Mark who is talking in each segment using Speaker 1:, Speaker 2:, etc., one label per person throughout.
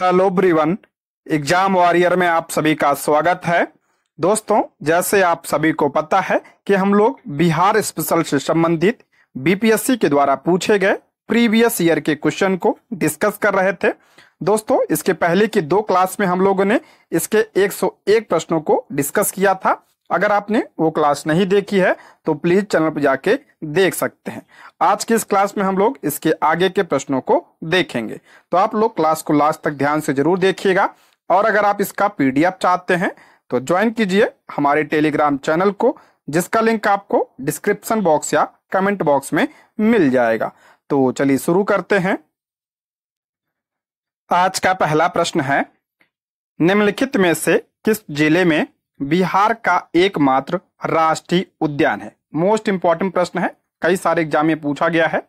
Speaker 1: hello ब्रीवन exam warrior में आप सभी का स्वागत है दोस्तों जैसे आप सभी को पता है कि हम लोग बिहार स्पेशल से संबंधित बीपीएससी के द्वारा पूछे गए प्रीवियस ईयर के क्वेश्चन को डिस्कस कर रहे थे दोस्तों इसके पहले की दो क्लास में हम लोगों ने इसके 101 प्रश्नों को डिस्कस किया था अगर आपने वो क्लास नहीं देखी है तो प्लीज चैनल पर जाके देख सकते हैं आज की इस क्लास में हम लोग इसके आगे के प्रश्नों को देखेंगे तो आप लोग क्लास को लास्ट तक ध्यान से जरूर देखिएगा और अगर आप इसका पीडीएफ चाहते हैं तो ज्वाइन कीजिए हमारे टेलीग्राम चैनल को जिसका लिंक आपको डिस्क्रिप्शन बॉक्स या कमेंट बॉक्स में मिल जाएगा तो चलिए शुरू करते हैं आज का पहला प्रश्न है निम्नलिखित में से किस जिले में बिहार का एकमात्र राष्ट्रीय उद्यान है मोस्ट इंपॉर्टेंट प्रश्न है कई सारे एग्जाम में पूछा गया है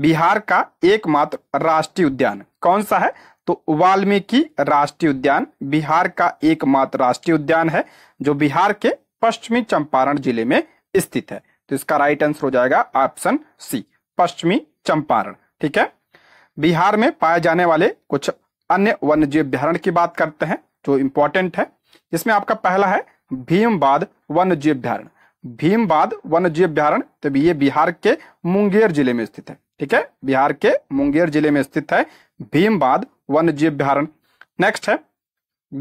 Speaker 1: बिहार का एकमात्र राष्ट्रीय उद्यान कौन सा है तो वाल्मीकि राष्ट्रीय उद्यान बिहार का एकमात्र राष्ट्रीय उद्यान है जो बिहार के पश्चिमी चंपारण जिले में स्थित है तो इसका राइट आंसर हो जाएगा ऑप्शन सी पश्चिमी चंपारण ठीक है बिहार में पाए जाने वाले कुछ अन्य वन्यजीव जीव की बात करते हैं जो इंपॉर्टेंट है जिसमें आपका पहला है भीमबाद वन्य जीव अभ्यारण भीमबाद वन्य जीव अभ्यारण तो ये बिहार के मुंगेर जिले में स्थित है ठीक है बिहार के मुंगेर जिले में स्थित है भीमबाद वन्य जीव अभ्यारण नेक्स्ट है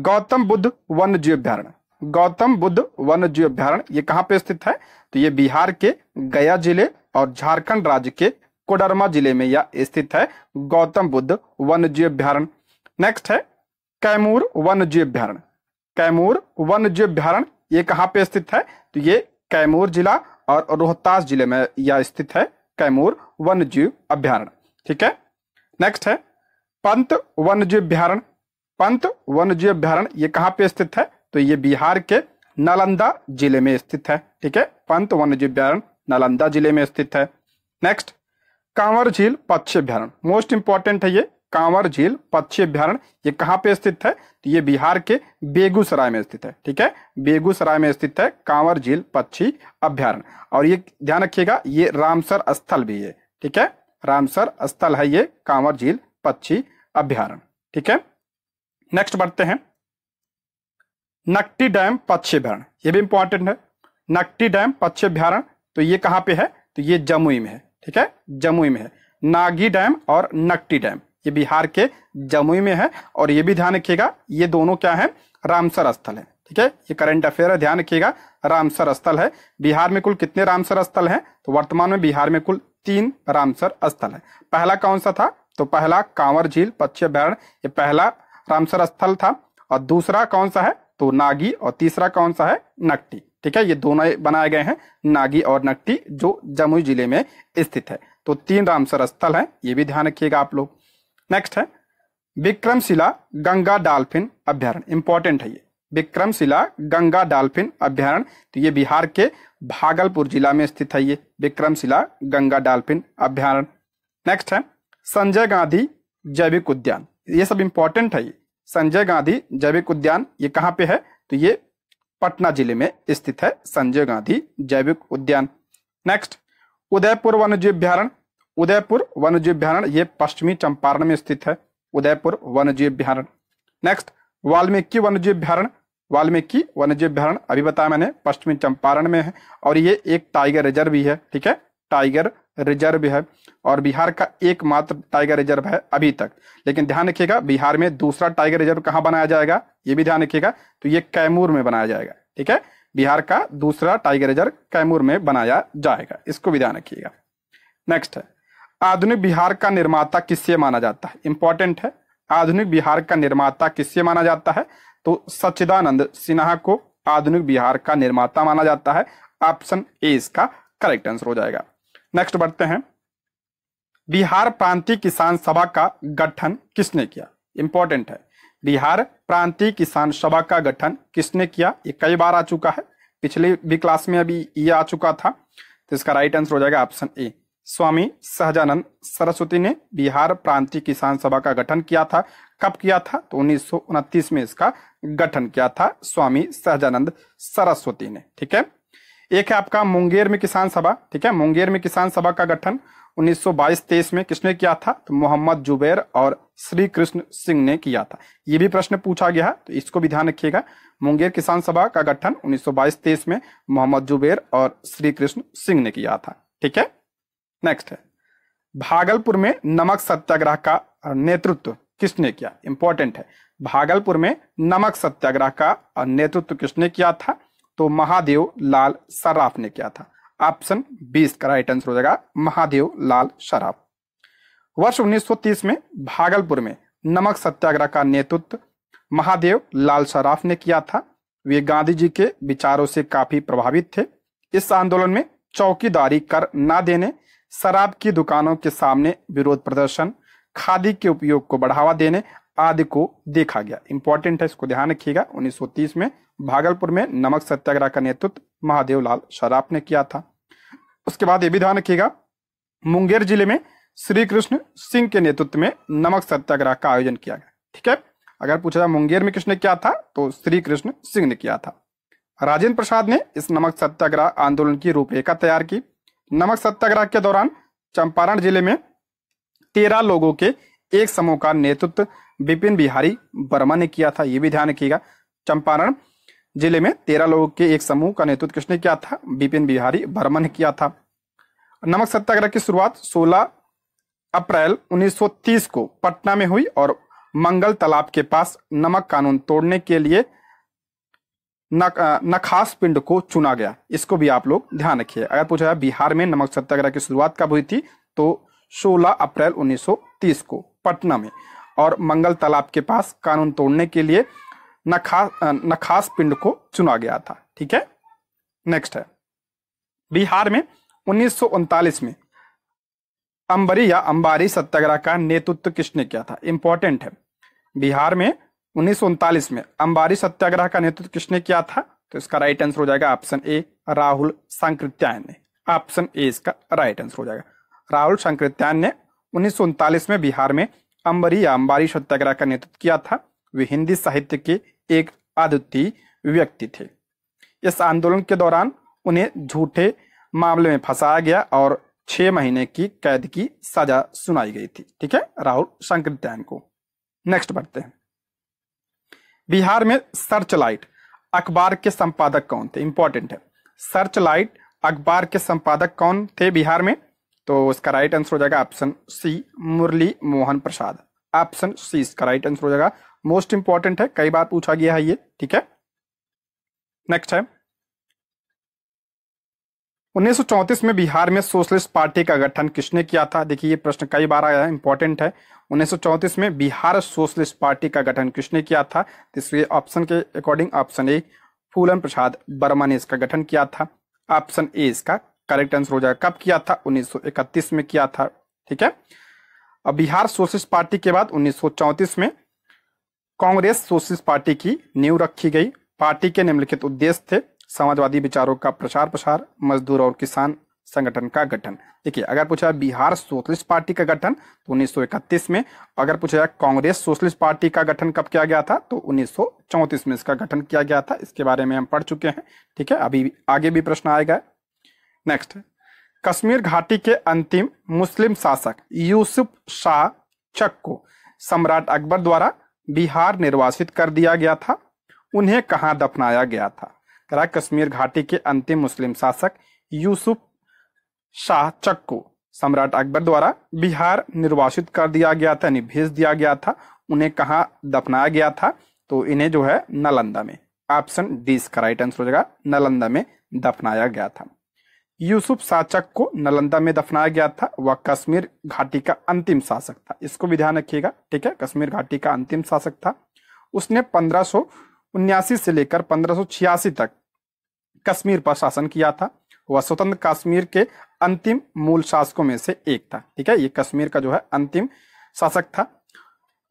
Speaker 1: गौतम बुद्ध वन्य जीव अभ्यारण गौतम बुद्ध वन्य जीव अभ्यारण ये कहाँ पे स्थित है तो ये बिहार के गया जिले और झारखंड राज्य के कोडरमा जिले में यह स्थित है गौतम बुद्ध वन्य जीव अभ्यारण नेक्स्ट है कैमूर वन्य जीव अभ्यारण कैमूर वन्य जीव अभ्यारण ये कहाँ पे स्थित है तो ये कैमूर जिला और रोहतास जिले में यह स्थित है कैमूर वन्य जीव अभ्यारण ठीक है नेक्स्ट है पंत वन्य जीव अभ्यारण पंत वन्य जीव अभ्यारण ये कहाँ पे स्थित है तो ये बिहार के नालंदा जिले में स्थित है ठीक है पंत वन्य जीव अभ्यारण नालंदा जिले में स्थित है नेक्स्ट कांवर झील पक्षी अभ्यारण मोस्ट इंपॉर्टेंट है ये कांवर झील पक्षी अभ्यारण ये कहाँ पे स्थित है तो ये बिहार के बेगूसराय में स्थित है ठीक है बेगूसराय में स्थित है कांवर झील पक्षी अभ्यारण और ये ध्यान रखिएगा ये रामसर स्थल भी है ठीक है रामसर स्थल है ये कांवर झील पक्षी अभ्यारण ठीक है नेक्स्ट बढ़ते हैं नकटी डैम पक्षी अभ्यारण ये भी इंपॉर्टेंट है नकटी डैम पक्षी अभ्यारण तो ये कहाँ पे है तो ये जमुई में है ठीक है जमुई में है नागी डैम और नकटी डैम ये बिहार के जमुई में है और ये भी ध्यान रखिएगा ये दोनों क्या है रामसर स्थल है ठीक है ये करंट अफेयर है ध्यान रखिएगा रामसर स्थल है बिहार में कुल कितने रामसर स्थल हैं तो वर्तमान में बिहार में कुल तीन रामसर स्थल है पहला कौन सा था तो पहला कांवर झील पक्षी अभ्यारण ये पहला रामसर स्थल था और दूसरा कौन सा है तो नागी और तीसरा कौन सा है नकटी ठीक है ये दोनों बनाए गए हैं नागी और नकटी जो जमुई जिले में स्थित है तो तीन रामसर स्थल है ये भी ध्यान रखिएगा आप लोग नेक्स्ट है विक्रमशिला गंगा डाल्फिन अभ्यारण इंपॉर्टेंट है ये विक्रमशिला गंगा डाल्फिन अभ्यारण तो ये बिहार के भागलपुर जिला में स्थित है ये विक्रमशिला गंगा डाल्फिन अभ्यारण नेक्स्ट है संजय गांधी जैविक उद्यान ये सब इंपॉर्टेंट है ये संजय गांधी जैविक उद्यान ये कहाँ पे है तो ये पटना जिले में स्थित है संजय गांधी जैविक उद्यान नेक्स्ट उदयपुर वन्यजीव अभ्यारण उदयपुर वन्यजीव अभ्यारण ये पश्चिमी चंपारण में स्थित है उदयपुर वन्यजीव अभ्यारण नेक्स्ट वाल्मीकि वन्यजीव अभ्यारण वाल्मीकि वन्यजीव अभ्यारण अभी बताया मैंने पश्चिमी चंपारण में है और ये एक टाइगर रिजर्व भी है ठीक है टाइगर रिजर्व है और बिहार का एकमात्र टाइगर रिजर्व है अभी तक लेकिन ध्यान रखिएगा बिहार में दूसरा टाइगर रिजर्व कहाँ बनाया जाएगा ये भी ध्यान रखिएगा तो ये कैमूर में बनाया जाएगा ठीक है बिहार का दूसरा टाइगर रिजर्व कैमूर में बनाया जाएगा इसको भी ध्यान रखिएगा नेक्स्ट है आधुनिक बिहार का निर्माता किससे माना जाता है इंपॉर्टेंट है आधुनिक बिहार का निर्माता किससे माना जाता है तो सच्चिदानंद सिन्हा को आधुनिक बिहार का निर्माता माना जाता है ऑप्शन ए इसका करेक्ट आंसर हो जाएगा नेक्स्ट बढ़ते हैं बिहार प्रांतीय किसान सभा का गठन किसने किया इंपॉर्टेंट है बिहार प्रांतीय किसान सभा का गठन किसने किया ये कई बार आ चुका है पिछले भी क्लास में अभी ये आ चुका था तो इसका राइट आंसर हो जाएगा ऑप्शन ए स्वामी सहजानंद सरस्वती ने बिहार प्रांतीय किसान सभा का गठन किया था कब किया था तो उन्नीस में इसका गठन किया था स्वामी सहजानंद सरस्वती ने ठीक है एक है आपका मुंगेर में किसान सभा ठीक है मुंगेर में किसान सभा का गठन 1922-23 में किसने किया था तो मोहम्मद जुबैर और श्री कृष्ण सिंह ने किया था ये भी प्रश्न पूछा गया है तो इसको भी ध्यान रखिएगा मुंगेर किसान सभा का गठन 1922-23 में मोहम्मद जुबैर और श्री कृष्ण सिंह ने किया था ठीक है नेक्स्ट है भागलपुर में नमक सत्याग्रह का नेतृत्व किसने किया इंपॉर्टेंट है भागलपुर में नमक सत्याग्रह का नेतृत्व किसने किया था तो महादेव लाल सराफ ने किया था ऑप्शन बी इसका राइट आंसर हो जाएगा महादेव लाल सराफ वर्ष 1930 में भागलपुर में नमक सत्याग्रह का नेतृत्व महादेव लाल सराफ ने किया था वे गांधी जी के विचारों से काफी प्रभावित थे इस आंदोलन में चौकीदारी कर ना देने शराब की दुकानों के सामने विरोध प्रदर्शन खादी के उपयोग को बढ़ावा देने आदि को देखा गया इंपॉर्टेंट है इसको ध्यान रखिएगा 1930 में भागलपुर में नमक सत्याग्रह का नेतृत्व महादेव लाल शराफ ने किया था उसके बाद ये भी ध्यान रखिएगा मुंगेर जिले में श्री कृष्ण सिंह के नेतृत्व में नमक सत्याग्रह का आयोजन किया गया ठीक है अगर पूछा जाए मुंगेर में किसने किया था तो श्री कृष्ण सिंह ने किया था राजेंद्र प्रसाद ने इस नमक सत्याग्रह आंदोलन की रूपरेखा तैयार की नमक सत्याग्रह के दौरान चंपारण जिले में तेरह लोगों के एक समूह का नेतृत्व बिपिन बिहारी वर्मा ने किया था यह भी ध्यान रखिएगा चंपारण जिले में तेरह लोगों के एक समूह का नेतृत्व किसने किया था बिपिन बिहारी वर्मा ने किया था नमक सत्याग्रह की शुरुआत 16 अप्रैल 1930 को पटना में हुई और मंगल तालाब के पास नमक कानून तोड़ने के लिए नखास पिंड को चुना गया इसको भी आप लोग ध्यान रखिए अगर पूछा जाए बिहार में नमक सत्याग्रह की शुरुआत कब हुई थी तो 16 अप्रैल 1930 को पटना में और मंगल तालाब के पास कानून तोड़ने के लिए नखा नखास पिंड को चुना गया था ठीक है नेक्स्ट है बिहार में उन्नीस में अंबरी या अंबारी सत्याग्रह का नेतृत्व किसने किया था इंपॉर्टेंट है बिहार में उन्नीस में अंबारी सत्याग्रह का नेतृत्व किसने किया था तो इसका राइट आंसर हो जाएगा ऑप्शन ए राहुल सांकृत्यायन ने ऑप्शन ए इसका राइट आंसर हो जाएगा राहुल सांकृत्यायन ने उन्नीस में बिहार में अंबरी या अंबारी सत्याग्रह का नेतृत्व किया था वे हिंदी साहित्य के एक अद्वितीय व्यक्ति थे इस आंदोलन के दौरान उन्हें झूठे मामले में फंसाया गया और छह महीने की कैद की सजा सुनाई गई थी ठीक है राहुल संकृत्यायन को नेक्स्ट बढ़ते हैं बिहार में सर्च लाइट अखबार के संपादक कौन थे इंपॉर्टेंट है सर्च लाइट अखबार के संपादक कौन थे बिहार में तो इसका राइट आंसर हो जाएगा option C Murli Mohan Prasad option C इसका राइट आंसर हो जाएगा मोस्ट इंपॉर्टेंट है कई बार पूछा गया है ये ठीक है नेक्स्ट है 1934 में बिहार में सोशलिस्ट पार्टी का गठन किसने किया था देखिए ये प्रश्न कई बार आया है इंपॉर्टेंट है 1934 में बिहार सोशलिस्ट पार्टी का गठन किसने किया था इसलिए तो ऑप्शन के according option A Phulan Prasad Verma ने इसका गठन किया था ऑप्शन ए इसका करेक्ट आंसर हो जाएगा कब किया था 1931 में किया था ठीक है अब बिहार सोशलिस्ट पार्टी के बाद उन्नीस में कांग्रेस सोशलिस्ट पार्टी की नींव रखी गई पार्टी के निम्नलिखित उद्देश्य थे समाजवादी विचारों का प्रचार प्रसार मजदूर और किसान संगठन का गठन देखिए अगर पूछा बिहार सोशलिस्ट पार्टी का गठन तो 1931 में अगर पूछा जाए कांग्रेस सोशलिस्ट पार्टी का गठन कब किया गया था तो 1934 में इसका गठन किया गया था इसके बारे में हम पढ़ चुके हैं ठीक है अभी आगे भी प्रश्न आएगा नेक्स्ट कश्मीर घाटी के अंतिम मुस्लिम शासक यूसुफ शाह चक को सम्राट अकबर द्वारा बिहार निर्वासित कर दिया गया था उन्हें कहाँ दफनाया गया था करा कश्मीर घाटी के अंतिम मुस्लिम शासक यूसुफ शाह चक्कू सम्राट अकबर द्वारा बिहार निर्वासित कर दिया गया था यानी भेज दिया गया था उन्हें कहाँ दफनाया गया था तो इन्हें जो है नालंदा में ऑप्शन डी इसका राइट आंसर हो जाएगा नालंदा में दफनाया गया था यूसुफ शासक को नालंदा में दफनाया गया था वह कश्मीर घाटी का अंतिम शासक था इसको भी ध्यान रखिएगा ठीक है कश्मीर घाटी का अंतिम शासक था उसने पंद्रह से लेकर पंद्रह तक कश्मीर पर शासन किया था वह स्वतंत्र कश्मीर के अंतिम मूल शासकों में से एक था ठीक है ये कश्मीर का जो है अंतिम शासक था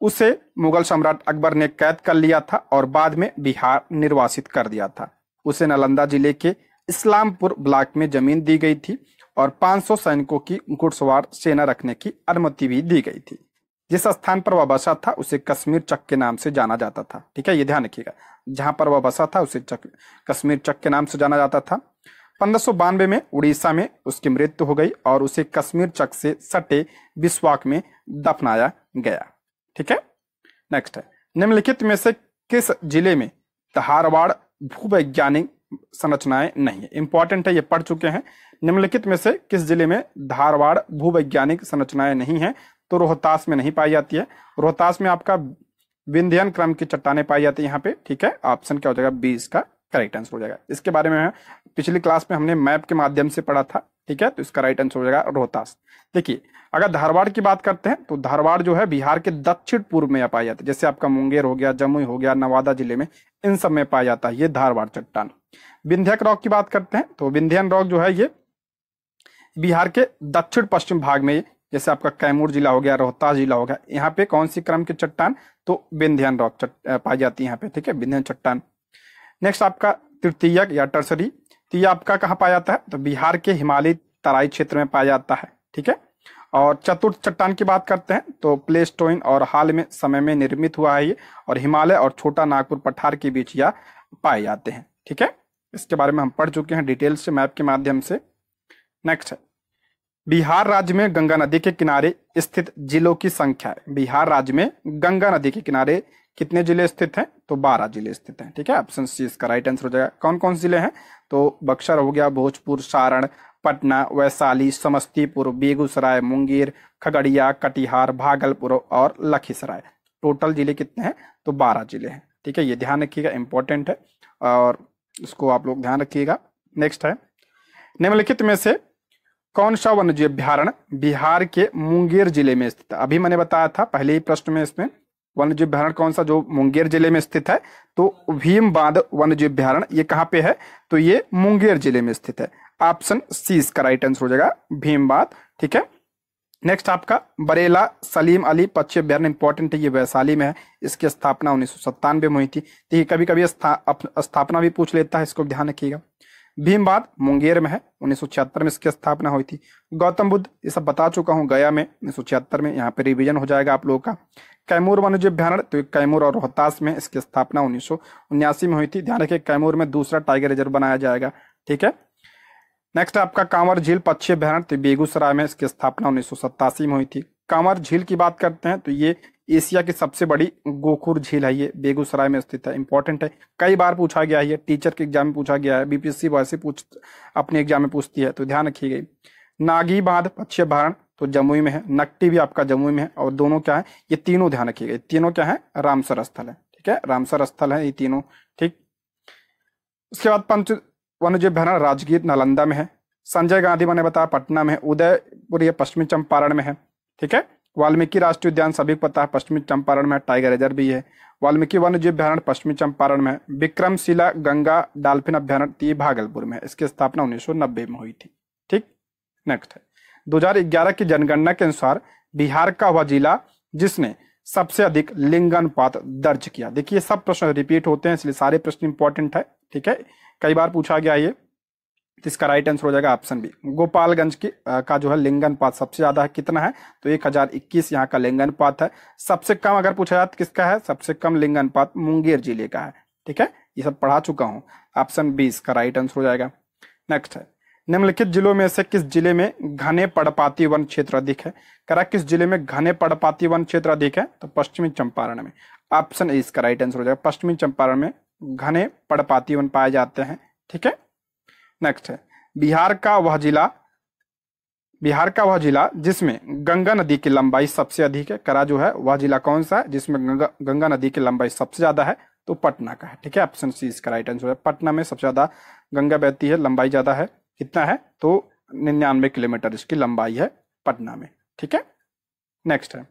Speaker 1: उसे मुगल सम्राट अकबर ने कैद कर लिया था और बाद में बिहार निर्वासित कर दिया था उसे नालंदा जिले के इस्लामपुर ब्लॉक में जमीन दी गई थी और 500 सैनिकों की घुड़सवार सेना रखने की अनुमति भी दी गई थी जिस स्थान पर वह बसा था उसे कश्मीर चक के नाम से जाना जाता था ठीक है ये ध्यान रखिएगा जहां पर वह बसा था उसे चक कश्मीर चक के नाम से जाना जाता था पंद्रह में उड़ीसा में उसकी मृत्यु हो गई और उसे कश्मीर चक से सटे बिस्वाक में दफनाया गया ठीक है नेक्स्ट है निम्नलिखित में से किस जिले में धारवाड़ भूवैज्ञानिक संरचनाएं नहीं है इंपॉर्टेंट है ये पढ़ चुके हैं निम्नलिखित में से किस जिले में धारवाड़ भूवैज्ञानिक संरचनाएं नहीं है तो रोहतास में नहीं पाई जाती है रोहतास में आपका विंध्यन क्रम की चट्टाने पाई जाती है यहाँ पे ठीक है ऑप्शन क्या हो जाएगा बी इसका करेक्ट आंसर हो जाएगा इसके बारे में पिछली क्लास में हमने मैप के माध्यम से पढ़ा था ठीक है तो इसका राइट आंसर हो जाएगा रोहतास देखिए अगर धारवाड़ की बात करते हैं तो धारवाड़ जो है बिहार के दक्षिण पूर्व में पाया जाता है जैसे आपका मुंगेर हो गया जमुई हो गया नवादा जिले में इन सब में पाया जाता है ये धारवाड़ चट्टान विंध्यक रॉक की बात करते हैं तो विंध्यन रॉक जो है ये बिहार के दक्षिण पश्चिम भाग में जैसे आपका कैमूर जिला हो गया रोहतास जिला हो गया यहाँ पे कौन सी क्रम की चट्टान तो बिंध्यन रॉक पाई जाती है यहाँ पे ठीक है विंध्यान चट्टान नेक्स्ट आपका तृतीय या टर्सरी तो ये आपका कहाँ पाया जाता है तो बिहार के हिमालय तराई क्षेत्र में पाया जाता है ठीक है और चतुर्थ चट्टान की बात करते हैं तो प्लेस्टोइन और हाल में समय में निर्मित हुआ है ये और हिमालय और छोटा नागपुर पठार के बीच यह पाए जाते हैं ठीक है इसके बारे में हम पढ़ चुके हैं डिटेल से मैप के माध्यम से नेक्स्ट है बिहार राज्य में गंगा नदी के किनारे स्थित जिलों की संख्या है बिहार राज्य में गंगा नदी के किनारे कितने जिले स्थित हैं तो 12 जिले स्थित हैं ठीक है ऑप्शन सी इसका राइट आंसर हो जाएगा कौन कौन जिले हैं तो बक्सर हो गया भोजपुर सारण पटना वैशाली समस्तीपुर बेगूसराय मुंगेर खगड़िया कटिहार भागलपुर और लखीसराय टोटल जिले कितने हैं तो बारह जिले हैं ठीक है ये ध्यान रखिएगा इंपॉर्टेंट है और इसको आप लोग ध्यान रखिएगा नेक्स्ट है निम्नलिखित में से कौन सा वन्यजीव अभ्यारण बिहार के मुंगेर जिले में स्थित है अभी मैंने बताया था पहले ही प्रश्न में इसमें जीव अभ्यारण कौन सा जो मुंगेर जिले में स्थित है तो भीम बांध जीव अभ्यारण ये कहाँ पे है तो ये मुंगेर जिले में स्थित है ऑप्शन सी इसका राइट आंसर हो जाएगा भीम बांध ठीक है नेक्स्ट आपका बरेला सलीम अली पक्षी अभ्यारण इंपॉर्टेंट है ये वैशाली में है इसकी स्थापना उन्नीस में हुई थी देखिए कभी कभी स्था, स्थापना भी पूछ लेता है इसको ध्यान रखिएगा भीमबाद मुंगेर में है उन्नीस में इसकी स्थापना हुई थी गौतम बुद्ध ये सब बता चुका हूँ गया में उन्नीस में यहाँ पे रिविजन हो जाएगा आप लोगों का कैमूर वाणिज्य अभ्यारण तो कैमूर और रोहतास में इसकी स्थापना उन्नीस में हुई थी ध्यान रखिए कैमूर में दूसरा टाइगर रिजर्व बनाया जाएगा ठीक है नेक्स्ट आपका कांवर झील पक्षी अभ्यारण तो बेगूसराय में इसकी स्थापना उन्नीस में हुई थी कांवर झील की बात करते हैं तो ये एशिया की सबसे बड़ी गोखुर झील है ये बेगूसराय में स्थित है इंपॉर्टेंट है कई बार पूछा गया है ये टीचर के एग्जाम में पूछा गया है बीपीएससी वैसे पूछ अपने एग्जाम में पूछती है तो ध्यान रखी गई नागी बांध पश्चिम भारण तो जमुई में है नक्टी भी आपका जमुई में है और दोनों क्या है ये तीनों ध्यान रखी गई तीनों क्या है रामसर स्थल है ठीक है रामसर स्थल है ये तीनों ठीक उसके बाद पंच वनजी भरण राजगीर नालंदा में है संजय गांधी मैंने बताया पटना में उदयपुर ये पश्चिमी चंपारण में है ठीक है वाल्मीकि राष्ट्रीय उद्यान सभी को पता है पश्चिमी चंपारण में टाइगर रिजर्व भी है वाल्मीकि वन्य जीव अभ्यारण्य पश्चिमी चंपारण में विक्रमशिला गंगा डाल्फिन अभ्यारण्य भागलपुर में इसकी स्थापना उन्नीस में हुई थी ठीक नेक्स्ट है दो की जनगणना के अनुसार बिहार का हुआ जिला जिसने सबसे अधिक लिंगानुपात दर्ज किया देखिए सब प्रश्न रिपीट होते हैं इसलिए सारे प्रश्न इंपॉर्टेंट है ठीक है कई बार पूछा गया ये तो इसका राइट आंसर हो जाएगा ऑप्शन बी गोपालगंज की का जो है लिंगन पात सबसे ज्यादा है कितना है तो एक हजार इक्कीस यहाँ का लिंगन पात है सबसे कम अगर पूछा जाए तो किसका है सबसे कम लिंगन पात मुंगेर जिले का है ठीक है ये सब पढ़ा चुका हूँ ऑप्शन बी इसका राइट आंसर हो जाएगा नेक्स्ट है निम्नलिखित जिलों में से किस जिले में घने पड़पाती वन क्षेत्र अधिक है करा किस जिले में घने पड़पाती वन क्षेत्र अधिक है तो पश्चिमी चंपारण में ऑप्शन ए इसका राइट आंसर हो जाएगा पश्चिमी चंपारण में घने पड़पाती वन पाए जाते हैं ठीक है नेक्स्ट है बिहार का वह जिला बिहार का वह जिला जिसमें गंगा नदी की लंबाई सबसे अधिक है करा जो है वह जिला कौन सा है जिसमें गंगा गंगा नदी की लंबाई सबसे ज्यादा है तो पटना का है ठीक है ऑप्शन सी इसका राइट आंसर है पटना में सबसे ज्यादा गंगा बहती है लंबाई ज्यादा है कितना है तो निन्यानवे किलोमीटर इसकी लंबाई है पटना में ठीक है नेक्स्ट है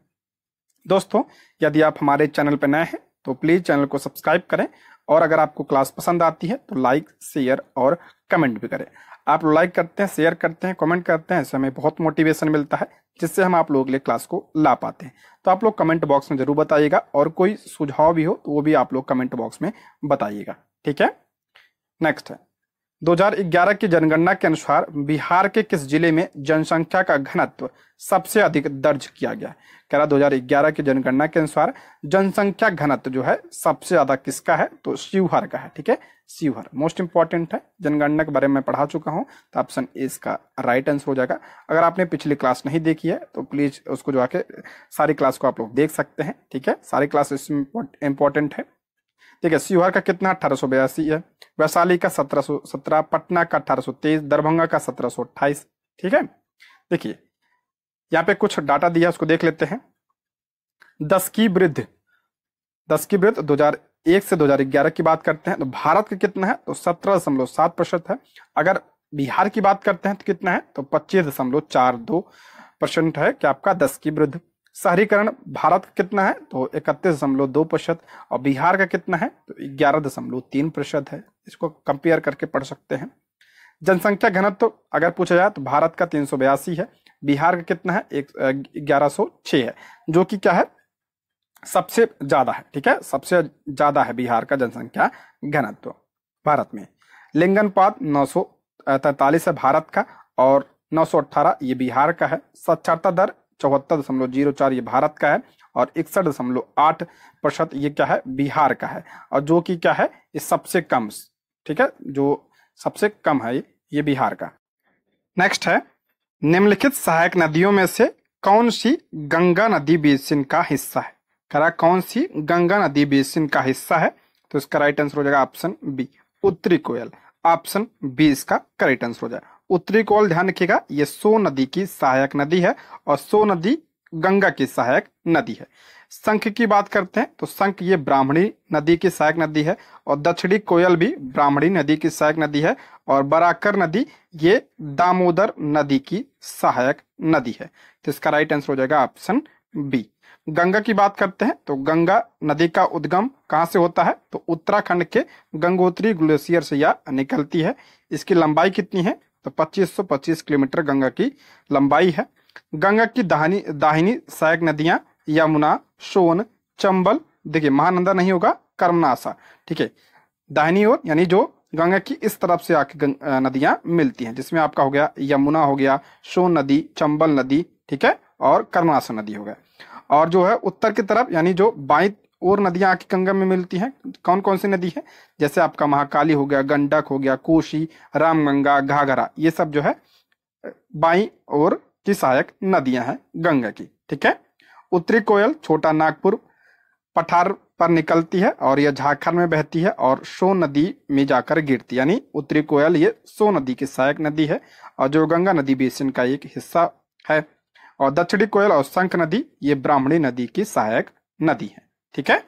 Speaker 1: दोस्तों यदि आप हमारे चैनल पर नए हैं तो प्लीज़ चैनल को सब्सक्राइब करें और अगर आपको क्लास पसंद आती है तो लाइक शेयर और कमेंट भी करें आप लाइक करते हैं शेयर करते हैं कमेंट करते हैं इससे हमें बहुत मोटिवेशन मिलता है जिससे हम आप लोगों के लिए क्लास को ला पाते हैं तो आप लोग कमेंट बॉक्स में ज़रूर बताइएगा और कोई सुझाव भी हो तो वो भी आप लोग कमेंट बॉक्स में बताइएगा ठीक है नेक्स्ट है 2011 की जनगणना के अनुसार बिहार के किस जिले में जनसंख्या का घनत्व सबसे अधिक दर्ज किया गया कह रहा 2011 की जनगणना के अनुसार जनसंख्या घनत्व जो है सबसे ज्यादा किसका है तो शिवहर का है ठीक है शिवहर मोस्ट इंपॉर्टेंट है जनगणना के बारे में पढ़ा चुका हूं तो ऑप्शन ए इसका राइट आंसर हो जाएगा अगर आपने पिछली क्लास नहीं देखी है तो प्लीज उसको जो आके सारी क्लास को आप लोग देख सकते हैं ठीक है सारी क्लास इसमें इंपॉर्टेंट है ठीक है शिवहर का कितना अठारह सौ बयासी है वैशाली का सत्रह सौ सत्रह पटना का अठारह सौ तेईस दरभंगा का सत्रह सौ अट्ठाईस ठीक है देखिए यहाँ पे कुछ डाटा दिया उसको देख लेते हैं दस की वृद्ध दस की वृद्ध दो हजार एक से दो हजार ग्यारह की बात करते हैं तो भारत का कितना है तो सत्रह दशमलव सात प्रतिशत है अगर बिहार की बात करते हैं तो कितना है तो पच्चीस दशमलव चार दो परसेंट है कि आपका दस की वृद्ध शहरीकरण भारत का कितना है तो इकतीस दशमलव दो प्रतिशत और बिहार का कितना है तो ग्यारह दशमलव तीन प्रतिशत है इसको कंपेयर करके पढ़ सकते हैं जनसंख्या घनत्व तो अगर पूछा जाए तो भारत का तीन सौ बयासी है बिहार का कितना है एक ग्यारह सौ छः है जो कि क्या है सबसे ज़्यादा है ठीक है सबसे ज़्यादा है बिहार का जनसंख्या घनत्व तो, भारत में लिंगनपात नौ सौ तैतालीस है भारत का और अट्ठारह ये बिहार का है साक्षरता दर चौहत्तर दशमलव जीरो चार ये भारत का है और इकसठ दशमलव आठ प्रतिशत ये क्या है बिहार का है और जो कि क्या है ये सबसे कम ठीक है जो सबसे कम है ये बिहार का नेक्स्ट है निम्नलिखित सहायक नदियों में से कौन सी गंगा नदी बेसिन का हिस्सा है करा कौन सी गंगा नदी बेसिन का हिस्सा है तो इसका राइट आंसर हो जाएगा ऑप्शन बी उत्तरी कोयल ऑप्शन बी इसका करेक्ट आंसर हो जाएगा उत्तरी कोल ध्यान रखिएगा ये सो नदी की सहायक नदी है और सो नदी गंगा की सहायक नदी है संख की बात करते हैं तो संख ये ब्राह्मणी नदी की सहायक नदी है और दक्षिणी कोयल भी ब्राह्मणी नदी की सहायक नदी है और बराकर नदी ये दामोदर नदी की सहायक नदी है तो इसका राइट आंसर हो जाएगा ऑप्शन बी गंगा की बात करते हैं तो गंगा नदी का उद्गम कहाँ से होता है तो उत्तराखंड के गंगोत्री ग्लेशियर से यह निकलती है इसकी लंबाई कितनी है तो 2525 किलोमीटर गंगा की लंबाई है गंगा की दाहिनी दाहिनी सहायक नदियां यमुना सोन चंबल देखिए महानंदा नहीं होगा कर्मनाशा ठीक है दाहिनी ओर यानी जो गंगा की इस तरफ से आके नदियां मिलती हैं जिसमें आपका हो गया यमुना हो गया सोन नदी चंबल नदी ठीक है और कर्मनाशा नदी हो गया और जो है उत्तर की तरफ यानी जो बाई और नदियाँ आके गंगा में मिलती हैं कौन कौन सी नदी है जैसे आपका महाकाली हो गया गंडक हो गया कोशी रामगंगा घाघरा ये सब जो है बाई और की सहायक नदियां हैं गंगा की ठीक है उत्तरी कोयल छोटा नागपुर पठार पर निकलती है और यह झारखंड में बहती है और सो नदी में जाकर गिरती यानी उत्तरी कोयल ये सो नदी की सहायक नदी है और जो गंगा नदी बेसिन का एक हिस्सा है और दक्षिणी कोयल और शंख नदी ये ब्राह्मणी नदी की सहायक नदी है ठीक है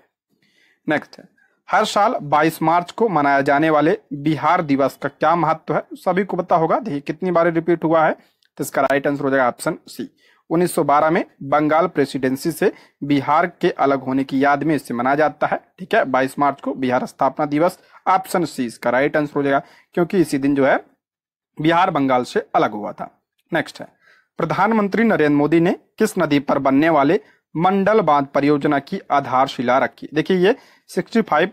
Speaker 1: नेक्स्ट है हर साल 22 मार्च को मनाया जाने वाले बिहार दिवस का क्या महत्व है सभी को पता होगा देखिए कितनी बार रिपीट हुआ है तो इसका राइट आंसर हो जाएगा ऑप्शन सी 1912 में बंगाल प्रेसिडेंसी से बिहार के अलग होने की याद में इसे मनाया जाता है ठीक है 22 मार्च को बिहार स्थापना दिवस ऑप्शन सी इसका राइट आंसर हो जाएगा क्योंकि इसी दिन जो है बिहार बंगाल से अलग हुआ था नेक्स्ट है प्रधानमंत्री नरेंद्र मोदी ने किस नदी पर बनने वाले मंडल बांध परियोजना की आधारशिला रखी देखिए ये 65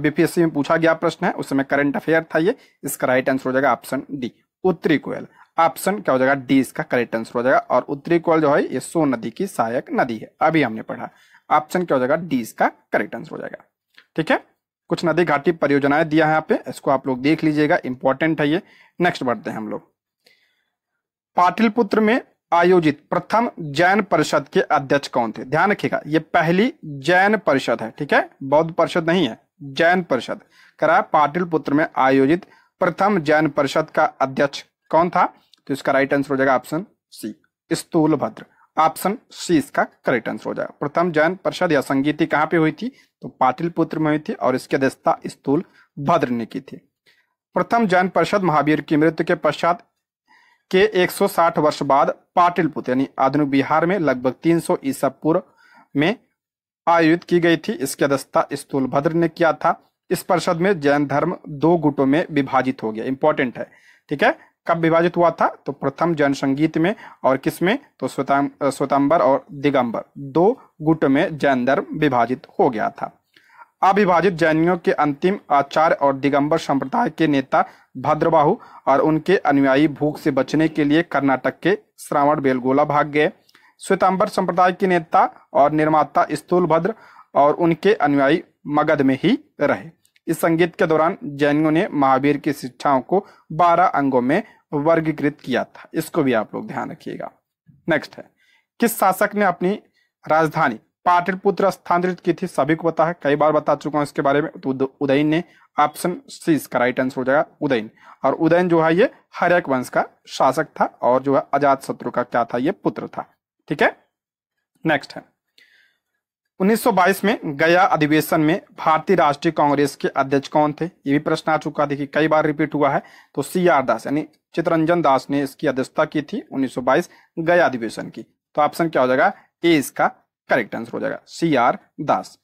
Speaker 1: बीपीएससी में पूछा गया प्रश्न है उस समय करंट अफेयर था ये इसका राइट आंसर हो जाएगा ऑप्शन डी उत्तरी कोयल ऑप्शन क्या हो जाएगा डी इसका करेक्ट आंसर हो जाएगा और उत्तरी कोयल जो है ये सोन नदी की सहायक नदी है अभी हमने पढ़ा ऑप्शन क्या हो जाएगा डी इसका करेक्ट आंसर हो जाएगा ठीक है कुछ नदी घाटी परियोजनाएं दिया है यहाँ पे इसको आप लोग देख लीजिएगा इंपॉर्टेंट है ये नेक्स्ट बढ़ते हैं हम लोग पाटिलपुत्र में आयोजित प्रथम जैन परिषद के अध्यक्ष कौन थे ध्यान रखिएगा ये पहली जैन परिषद है ठीक है बौद्ध परिषद नहीं है जैन परिषद करा पाटिलपुत्र में आयोजित प्रथम जैन परिषद का अध्यक्ष कौन था तो इसका राइट आंसर हो जाएगा ऑप्शन सी स्थूल भद्र ऑप्शन सी इसका करेक्ट आंसर हो जाएगा प्रथम जैन परिषद या संगीति कहां पे हुई थी तो पाटिलपुत्र में हुई थी और इसकी अध्यक्षता स्थूल भद्र ने की थी प्रथम जैन परिषद महावीर की मृत्यु के पश्चात के 160 वर्ष बाद पाटिलपुत्र यानी आधुनिक बिहार में लगभग 300 सौ ईसा पूर्व में आयोजित की गई थी इसकी अध्यक्षता भद्र ने किया था इस परिषद में जैन धर्म दो गुटों में विभाजित हो गया इंपॉर्टेंट है ठीक है कब विभाजित हुआ था तो प्रथम जैन संगीत में और किस में तो स्वतंबर और दिगंबर दो गुट में जैन धर्म विभाजित हो गया था अविभाजित जैनियों के अंतिम आचार्य और दिगंबर संप्रदाय के नेता भद्रबाहु और उनके अनुयायी भूख से बचने के लिए कर्नाटक के श्रावण बेलगोला भाग गए श्वेतांबर संप्रदाय के नेता और निर्माता स्थूलभद्र और उनके अनुयायी मगध में ही रहे इस संगीत के दौरान जैनियों ने महावीर की शिक्षाओं को बारह अंगों में वर्गीकृत किया था इसको भी आप लोग ध्यान रखिएगा नेक्स्ट है किस शासक ने अपनी राजधानी पाटलिपुत्र स्थानांतरित की थी सभी को पता है कई बार बता चुका हूं इसके बारे में तो उदयन ने ऑप्शन सी इसका राइट आंसर हो जाएगा उदयन और उदयन जो है ये हरक वंश का शासक था और जो है अजात शत्रु का क्या था ये पुत्र था ठीक है नेक्स्ट है 1922 में गया अधिवेशन में भारतीय राष्ट्रीय कांग्रेस के अध्यक्ष कौन थे ये भी प्रश्न आ चुका देखिए कई बार रिपीट हुआ है तो सी आर दास यानी चितरंजन दास ने इसकी अध्यक्षता की थी 1922 गया अधिवेशन की तो ऑप्शन क्या हो जाएगा ए इसका करेक्ट आंसर हो जाएगा सी आर दास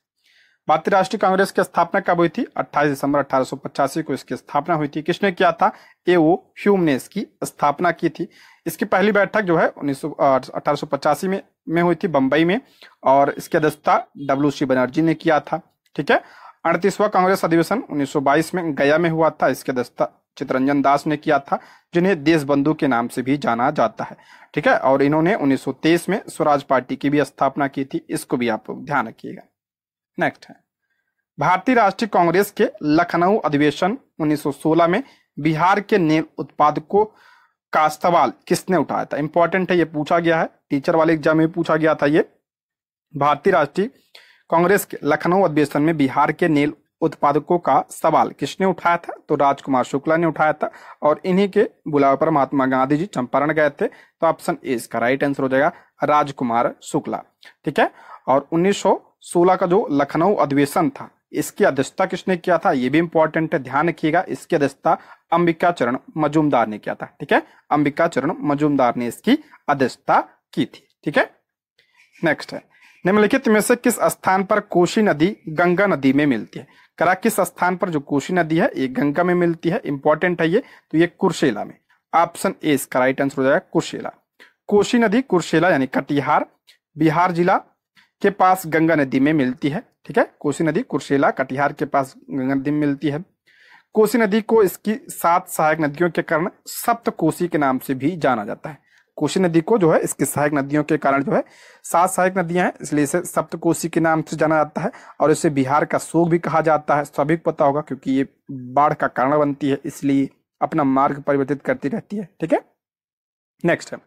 Speaker 1: भारतीय राष्ट्रीय कांग्रेस की स्थापना कब हुई थी 28 दिसंबर अठारह को इसकी स्थापना हुई थी किसने किया था ए ओ ह्यूम ने इसकी स्थापना की थी इसकी पहली बैठक जो है उन्नीस अठारह में में हुई थी बंबई में और इसकी अध्यक्षता डब्ल्यू सी बनर्जी ने किया था ठीक है अड़तीसवा कांग्रेस अधिवेशन 1922 में गया में हुआ था इसकी अध्यक्षता चितरंजन दास ने किया था जिन्हें देशबंधु के नाम से भी जाना जाता है ठीक है और इन्होंने 1923 में स्वराज पार्टी की भी स्थापना की थी इसको भी आप ध्यान रखिएगा नेक्स्ट है भारतीय राष्ट्रीय कांग्रेस के लखनऊ अधिवेशन 1916 में बिहार के नील उत्पाद को का सवाल किसने उठाया था इंपॉर्टेंट है ये पूछा गया है टीचर वाले एग्जाम में पूछा गया था ये भारतीय राष्ट्रीय कांग्रेस के लखनऊ अधिवेशन में बिहार के नील उत्पादकों का सवाल किसने उठाया था तो राजकुमार शुक्ला ने उठाया था और इन्हीं के बुलाव पर महात्मा गांधी जी चंपारण गए थे तो ऑप्शन ए इसका राइट आंसर हो जाएगा राजकुमार शुक्ला ठीक है और 1916 का जो लखनऊ अधिवेशन था इसकी अध्यक्षता किसने किया था ये भी इंपॉर्टेंट है ध्यान रखिएगा इसकी अध्यक्षता अंबिका चरण मजूमदार ने किया था ठीक है अंबिका चरण मजूमदार ने इसकी अध्यक्षता की थी ठीक है नेक्स्ट है निम्नलिखित में से किस स्थान पर कोशी नदी गंगा नदी में मिलती है करा किस स्थान पर जो कोशी नदी है ये गंगा में मिलती है इंपॉर्टेंट है ये तो ये कुरशेला में ऑप्शन ए इसका राइट आंसर हो जाएगा कुरशेला कोशी नदी कुरशेला यानी कटिहार बिहार जिला के पास गंगा नदी में मिलती है ठीक है कोसी नदी कुरशेला कटिहार के पास गंगा नदी में मिलती है कोसी नदी को इसकी सात सहायक नदियों के कारण सप्त कोसी के नाम से भी जाना जाता है कोशी नदी को जो है इसकी सहायक नदियों के कारण जो है सात सहायक नदियां हैं इसलिए इसे सप्त के नाम से जाना जाता है और इसे बिहार का शोक भी कहा जाता है सभी को पता होगा क्योंकि ये बाढ़ का कारण बनती है इसलिए अपना मार्ग परिवर्तित करती रहती है ठीक है नेक्स्ट है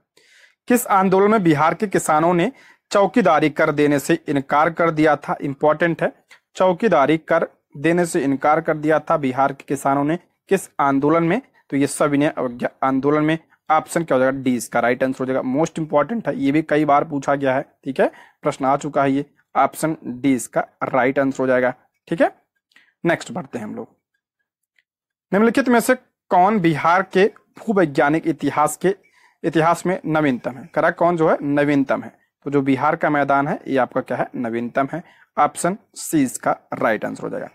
Speaker 1: किस आंदोलन में बिहार के किसानों ने चौकीदारी कर देने से इनकार कर दिया था इंपॉर्टेंट है चौकीदारी कर देने से इनकार कर दिया था बिहार के किसानों ने किस आंदोलन में तो ये सविनय अवज्ञा आंदोलन में ऑप्शन क्या हो जाएगा डी इसका राइट आंसर हो जाएगा मोस्ट इंपॉर्टेंट है ये भी कई बार पूछा गया है ठीक है प्रश्न आ चुका है ये ऑप्शन डी इसका राइट आंसर हो जाएगा ठीक है नेक्स्ट बढ़ते हैं हम लोग निम्नलिखित में से कौन बिहार के भूवैज्ञानिक इतिहास के इतिहास में नवीनतम है करा कौन जो है नवीनतम है तो जो बिहार का मैदान है ये आपका क्या है नवीनतम है ऑप्शन सी इसका राइट आंसर हो जाएगा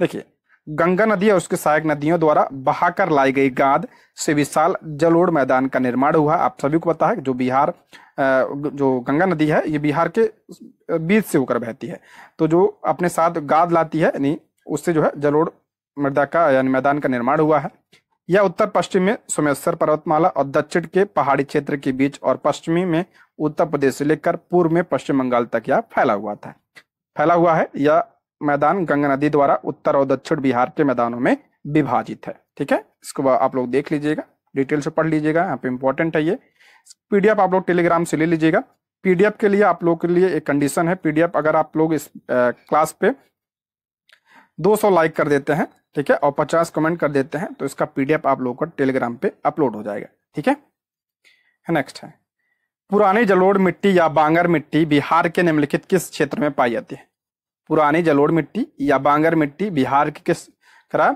Speaker 1: देखिए गंगा नदी और उसके सहायक नदियों द्वारा बहाकर लाई गई गाद से विशाल जलोड़ मैदान का निर्माण हुआ आप सभी को पता है जो बिहार जो गंगा नदी है ये बिहार के बीच से होकर बहती है तो जो अपने साथ गाद लाती है यानी उससे जो है जलोड़ मृदा का यानी मैदान का निर्माण हुआ है यह उत्तर पश्चिम में सोमेश्वर पर्वतमाला और दक्षिण के पहाड़ी क्षेत्र के बीच और पश्चिमी में उत्तर प्रदेश से लेकर पूर्व में पश्चिम बंगाल तक यह फैला हुआ था फैला हुआ है यह मैदान गंगा नदी द्वारा उत्तर और दक्षिण बिहार के मैदानों में विभाजित है ठीक है इसको आप लोग देख लीजिएगा डिटेल से पढ़ लीजिएगा यहाँ पे इंपॉर्टेंट है ये पीडीएफ आप लोग टेलीग्राम से ले लीजिएगा पीडीएफ के लिए आप लोग के लिए एक कंडीशन है पीडीएफ अगर आप लोग इस आ, क्लास पे 200 लाइक कर देते हैं ठीक है और 50 कमेंट कर देते हैं तो इसका पीडीएफ आप लोग का टेलीग्राम पे अपलोड हो जाएगा ठीक है नेक्स्ट है पुरानी जलोड़ मिट्टी या बांगर मिट्टी बिहार के निम्नलिखित किस क्षेत्र में पाई जाती है पुरानी जलोड़ मिट्टी या बांगर मिट्टी बिहार की किस करा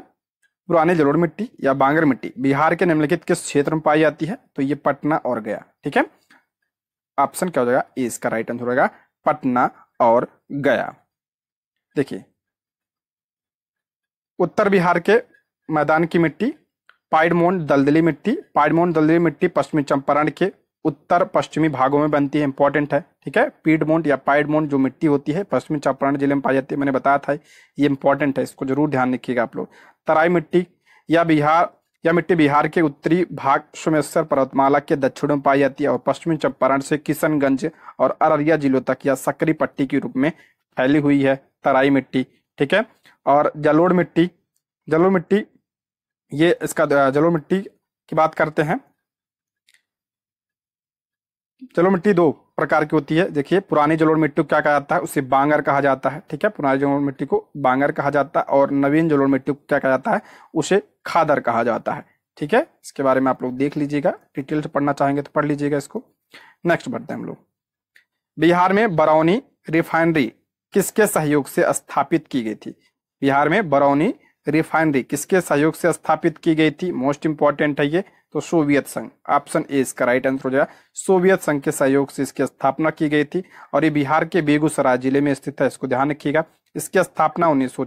Speaker 1: पुरानी जलोड़ मिट्टी या बांगर मिट्टी बिहार के निम्नलिखित किस क्षेत्र में पाई जाती है तो ये पटना और गया ठीक है ऑप्शन क्या हो जाएगा ए इसका राइट आंसर होगा पटना और गया देखिए उत्तर बिहार के मैदान की मिट्टी पाइडमोन दलदली मिट्टी पाइडमोन दलदली मिट्टी पश्चिमी चंपारण के उत्तर पश्चिमी भागों में बनती है इंपॉर्टेंट है ठीक है पीडमोंट या पाइडमोंट जो मिट्टी होती है पश्चिमी चंपारण जिले में पाई जाती है मैंने बताया था ये इंपॉर्टेंट है इसको जरूर ध्यान रखिएगा आप लोग तराई मिट्टी या बिहार यह मिट्टी बिहार के उत्तरी भाग सुमेश्वर पर्वतमाला के दक्षिण में पाई जाती है और पश्चिमी चंपारण से किशनगंज और अररिया जिलों तक यह सक्री पट्टी के रूप में फैली हुई है तराई मिट्टी ठीक है और जलोड़ मिट्टी जलोड़ मिट्टी ये इसका जलोड़ मिट्टी की बात करते हैं जलोढ़ मिट्टी दो प्रकार की होती है देखिए पुरानी जलोड़ मिट्टी को क्या कहा जाता है उसे बांगर कहा जाता है ठीक है पुरानी जलोड़ मिट्टी को बांगर कहा जाता है और नवीन जलोड़ मिट्टी को क्या कहा जाता है उसे खादर कहा जाता है ठीक है इसके बारे में आप लोग देख लीजिएगा डिटेल से पढ़ना चाहेंगे तो पढ़ लीजिएगा इसको नेक्स्ट बढ़ते हैं हम लोग बिहार में बरौनी रिफाइनरी किसके सहयोग से स्थापित की गई थी बिहार में बरौनी रिफाइनरी किसके सहयोग से स्थापित की गई थी मोस्ट इंपॉर्टेंट है ये तो सोवियत संघ ऑप्शन ए इसका राइट आंसर हो जाएगा सोवियत संघ के सहयोग से इसकी स्थापना की गई थी और ये बिहार के बेगूसराय जिले में स्थित है इसको ध्यान रखिएगा इसकी स्थापना उन्नीस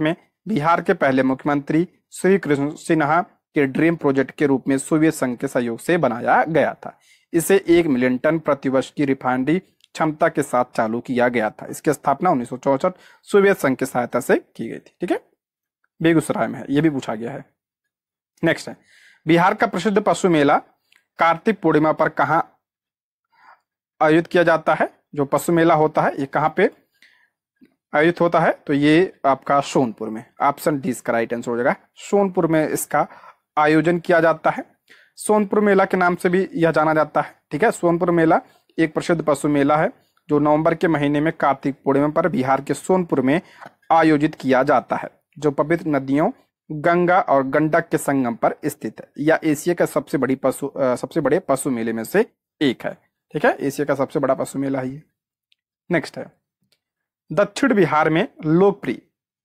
Speaker 1: में बिहार के पहले मुख्यमंत्री श्री कृष्ण सिन्हा के ड्रीम प्रोजेक्ट के रूप में सोवियत संघ के सहयोग से बनाया गया था इसे एक मिलियन टन प्रतिवर्ष की रिफाइनरी क्षमता के साथ चालू किया गया था इसकी स्थापना उन्नीस सोवियत संघ की सहायता से की गई थी ठीक है बेगूसराय में है ये भी पूछा गया है नेक्स्ट है बिहार का प्रसिद्ध पशु मेला कार्तिक पूर्णिमा पर कहा आयोजित किया जाता है जो पशु मेला होता है ये कहाँ पे आयोजित होता है तो ये आपका सोनपुर में ऑप्शन डी इसका राइट आंसर हो जाएगा सोनपुर में इसका आयोजन किया जाता है सोनपुर मेला के नाम से भी यह जाना जाता है ठीक है सोनपुर मेला एक प्रसिद्ध पशु मेला है जो नवंबर के महीने में कार्तिक पूर्णिमा पर बिहार के सोनपुर में आयोजित किया जाता है जो पवित्र नदियों गंगा और गंडक के संगम पर स्थित है या एशिया का सबसे बड़ी पशु सबसे बड़े पशु मेले में से एक है ठीक है एशिया का सबसे बड़ा पशु मेला है ये नेक्स्ट है दक्षिण बिहार में लोकप्रिय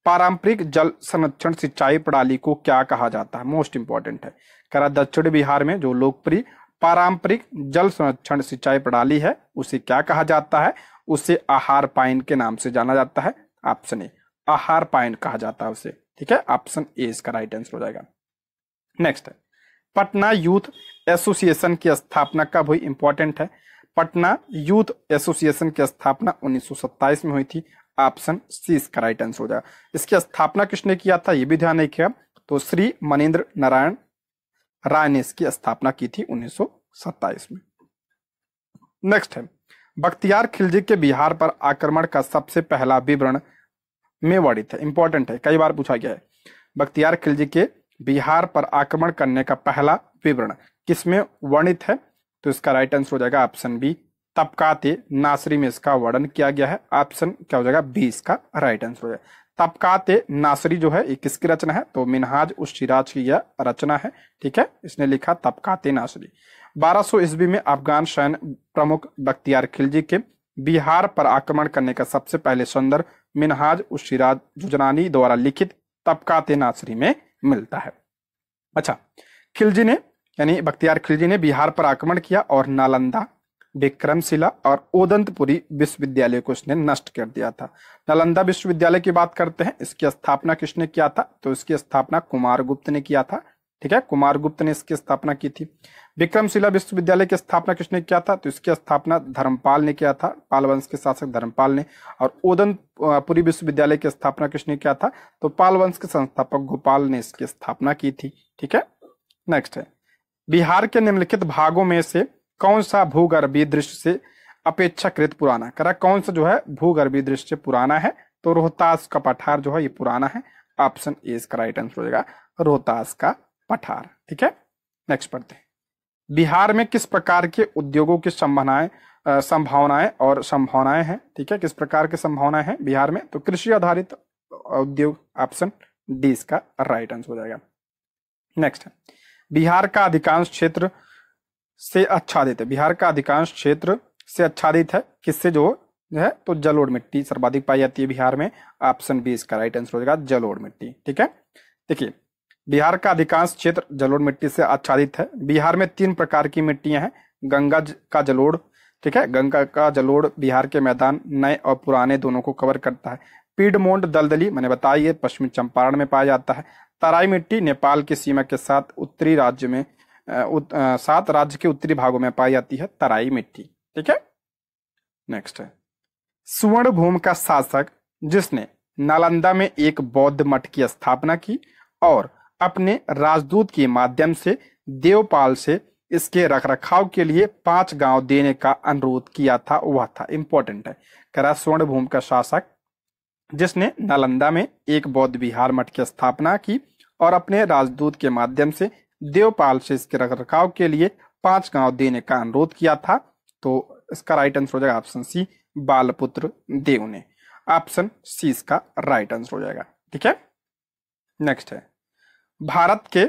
Speaker 1: पारंपरिक जल संरक्षण सिंचाई प्रणाली को क्या कहा जाता है मोस्ट इंपॉर्टेंट है कह रहा दक्षिण बिहार में जो लोकप्रिय पारंपरिक जल संरक्षण सिंचाई प्रणाली है उसे क्या कहा जाता है उसे आहार पाइन के नाम से जाना जाता है ऑप्शन ए आहार पाइन कहा जाता है उसे ठीक है ऑप्शन ए इसका राइट आंसर हो जाएगा नेक्स्ट पटना यूथ एसोसिएशन की स्थापना कब हुई इंपॉर्टेंट है पटना यूथ एसोसिएशन की स्थापना 1927 में हुई थी ऑप्शन सी इसका राइट आंसर हो जाएगा इसकी स्थापना किसने किया था यह भी ध्यान रखिए तो श्री मनेन्द्र नारायण राय ने इसकी स्थापना की थी उन्नीस में नेक्स्ट है बख्तियार खिलजी के बिहार पर आक्रमण का सबसे पहला विवरण में वर्णित है इंपॉर्टेंट है कई बार पूछा गया है बख्तियार खिलजी के बिहार पर आक्रमण करने का पहला विवरण किसमें वर्णित है तो इसका राइट आंसर हो जाएगा ऑप्शन बी तपकाते नासरी में इसका वर्णन किया गया है ऑप्शन क्या हो जाएगा बी इसका राइट आंसर हो जाएगा तपकाते नासरी जो है ये किसकी रचना है तो मिनहाज उस चिराज की यह रचना है ठीक है इसने लिखा तपकाते नासरी 1200 सो ईस्वी में अफगान सैन्य प्रमुख बख्तियार खिलजी के बिहार पर आक्रमण करने का सबसे पहले सुंदर मिनहाज उश जुजरानी द्वारा लिखित तबकाते नासरी में मिलता है अच्छा खिलजी ने यानी बख्तियार खिलजी ने बिहार पर आक्रमण किया और नालंदा विक्रमशिला और ओदंतपुरी विश्वविद्यालय को इसने नष्ट कर दिया था नालंदा विश्वविद्यालय की बात करते हैं इसकी स्थापना किसने किया था तो इसकी स्थापना कुमार गुप्त ने किया था ठीक है कुमार गुप्त ने इसकी स्थापना की थी विक्रमशिला विश्वविद्यालय की स्थापना किसने किया था तो इसकी स्थापना धर्मपाल ने किया था पाल वंश के शासक धर्मपाल ने और ओदनपुरी विश्वविद्यालय की स्थापना किसने किया था तो पाल वंश के संस्थापक गोपाल ने इसकी स्थापना की थी ठीक है नेक्स्ट है बिहार के निम्नलिखित भागों में से कौन सा भूगर्भी दृश्य से अपेक्षाकृत पुराना करा कौन सा जो है भूगर्भी दृश्य पुराना है तो रोहतास का पठार जो है ये पुराना है ऑप्शन ए इसका राइट आंसर हो जाएगा रोहतास का पठार ठीक है नेक्स्ट पढ़ते हैं बिहार में किस प्रकार के उद्योगों की संभावनाएं संभावनाएं और संभावनाएं हैं ठीक है किस प्रकार की संभावनाएं हैं बिहार में तो कृषि आधारित उद्योग ऑप्शन डी इसका राइट आंसर हो जाएगा नेक्स्ट है बिहार का अधिकांश क्षेत्र से आच्छादित है बिहार का अधिकांश क्षेत्र से आच्छादित है किससे जो है तो जलोड़ मिट्टी सर्वाधिक पाई जाती है बिहार में ऑप्शन बी इसका राइट आंसर हो जाएगा जलोड़ मिट्टी ठीक है देखिए बिहार का अधिकांश क्षेत्र जलोढ़ मिट्टी से आच्छादित है बिहार में तीन प्रकार की मिट्टियां हैं गंगा का जलोढ़ ठीक है गंगा का जलोढ़ बिहार के मैदान नए और पुराने दोनों को कवर करता है पीडमोंड दलदली मैंने बताई है पश्चिमी चंपारण में पाया जाता है तराई मिट्टी नेपाल की सीमा के साथ उत्तरी राज्य में उत, सात राज्य के उत्तरी भागों में पाई जाती है तराई मिट्टी ठीक है नेक्स्ट है सुवर्ण भूम का शासक जिसने नालंदा में एक बौद्ध मठ की स्थापना की और अपने राजदूत के माध्यम से देवपाल से इसके रखरखाव के लिए पांच गांव देने का अनुरोध किया था वह था इंपॉर्टेंट है करा भूमि का शासक जिसने नालंदा में एक बौद्ध विहार मठ की स्थापना की और अपने राजदूत के माध्यम से देवपाल से इसके रखरखाव के लिए पांच गांव देने का अनुरोध किया था तो इसका राइट आंसर हो जाएगा ऑप्शन सी बालपुत्र देव ने ऑप्शन सी इसका राइट आंसर हो जाएगा ठीक है नेक्स्ट है भारत के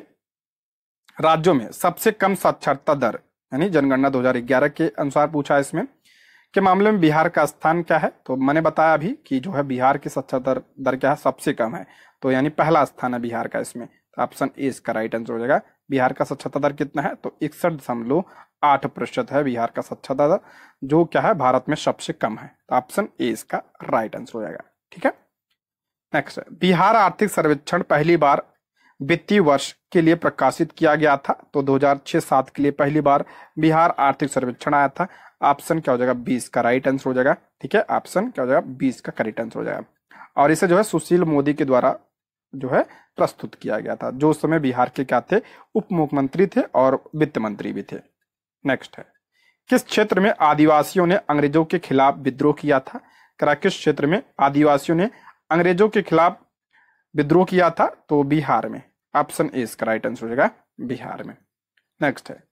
Speaker 1: राज्यों में सबसे कम साक्षरता दर यानी जनगणना 2011 के अनुसार पूछा इसमें के मामले में बिहार का स्थान क्या है तो मैंने बताया अभी कि जो है बिहार की साक्षरता दर, दर क्या है सबसे कम है तो यानी पहला स्थान है बिहार का इसमें ऑप्शन ए इसका राइट आंसर हो जाएगा बिहार का साक्षरता दर कितना है तो इकसठ दशमलव आठ प्रतिशत है बिहार का साक्षरता दर जो क्या है भारत में सबसे कम है तो ऑप्शन ए इसका राइट आंसर हो जाएगा ठीक है नेक्स्ट बिहार आर्थिक सर्वेक्षण पहली बार वित्तीय वर्ष के लिए प्रकाशित किया गया था तो 2006-7 के लिए पहली बार बिहार आर्थिक सर्वेक्षण आया था ऑप्शन क्या हो जाएगा बीस का राइट आंसर हो जाएगा ठीक है ऑप्शन क्या हो जाएगा बीस का करेक्ट आंसर हो जाएगा और इसे जो है सुशील मोदी के द्वारा जो है प्रस्तुत किया गया था जो उस समय बिहार के क्या थे उप मुख्यमंत्री थे और वित्त मंत्री भी थे नेक्स्ट है किस क्षेत्र में आदिवासियों ने अंग्रेजों के खिलाफ विद्रोह किया था करा किस क्षेत्र में आदिवासियों ने अंग्रेजों के खिलाफ विद्रोह किया था तो बिहार में ऑप्शन ए इसका राइट आंसर हो जाएगा बिहार में नेक्स्ट है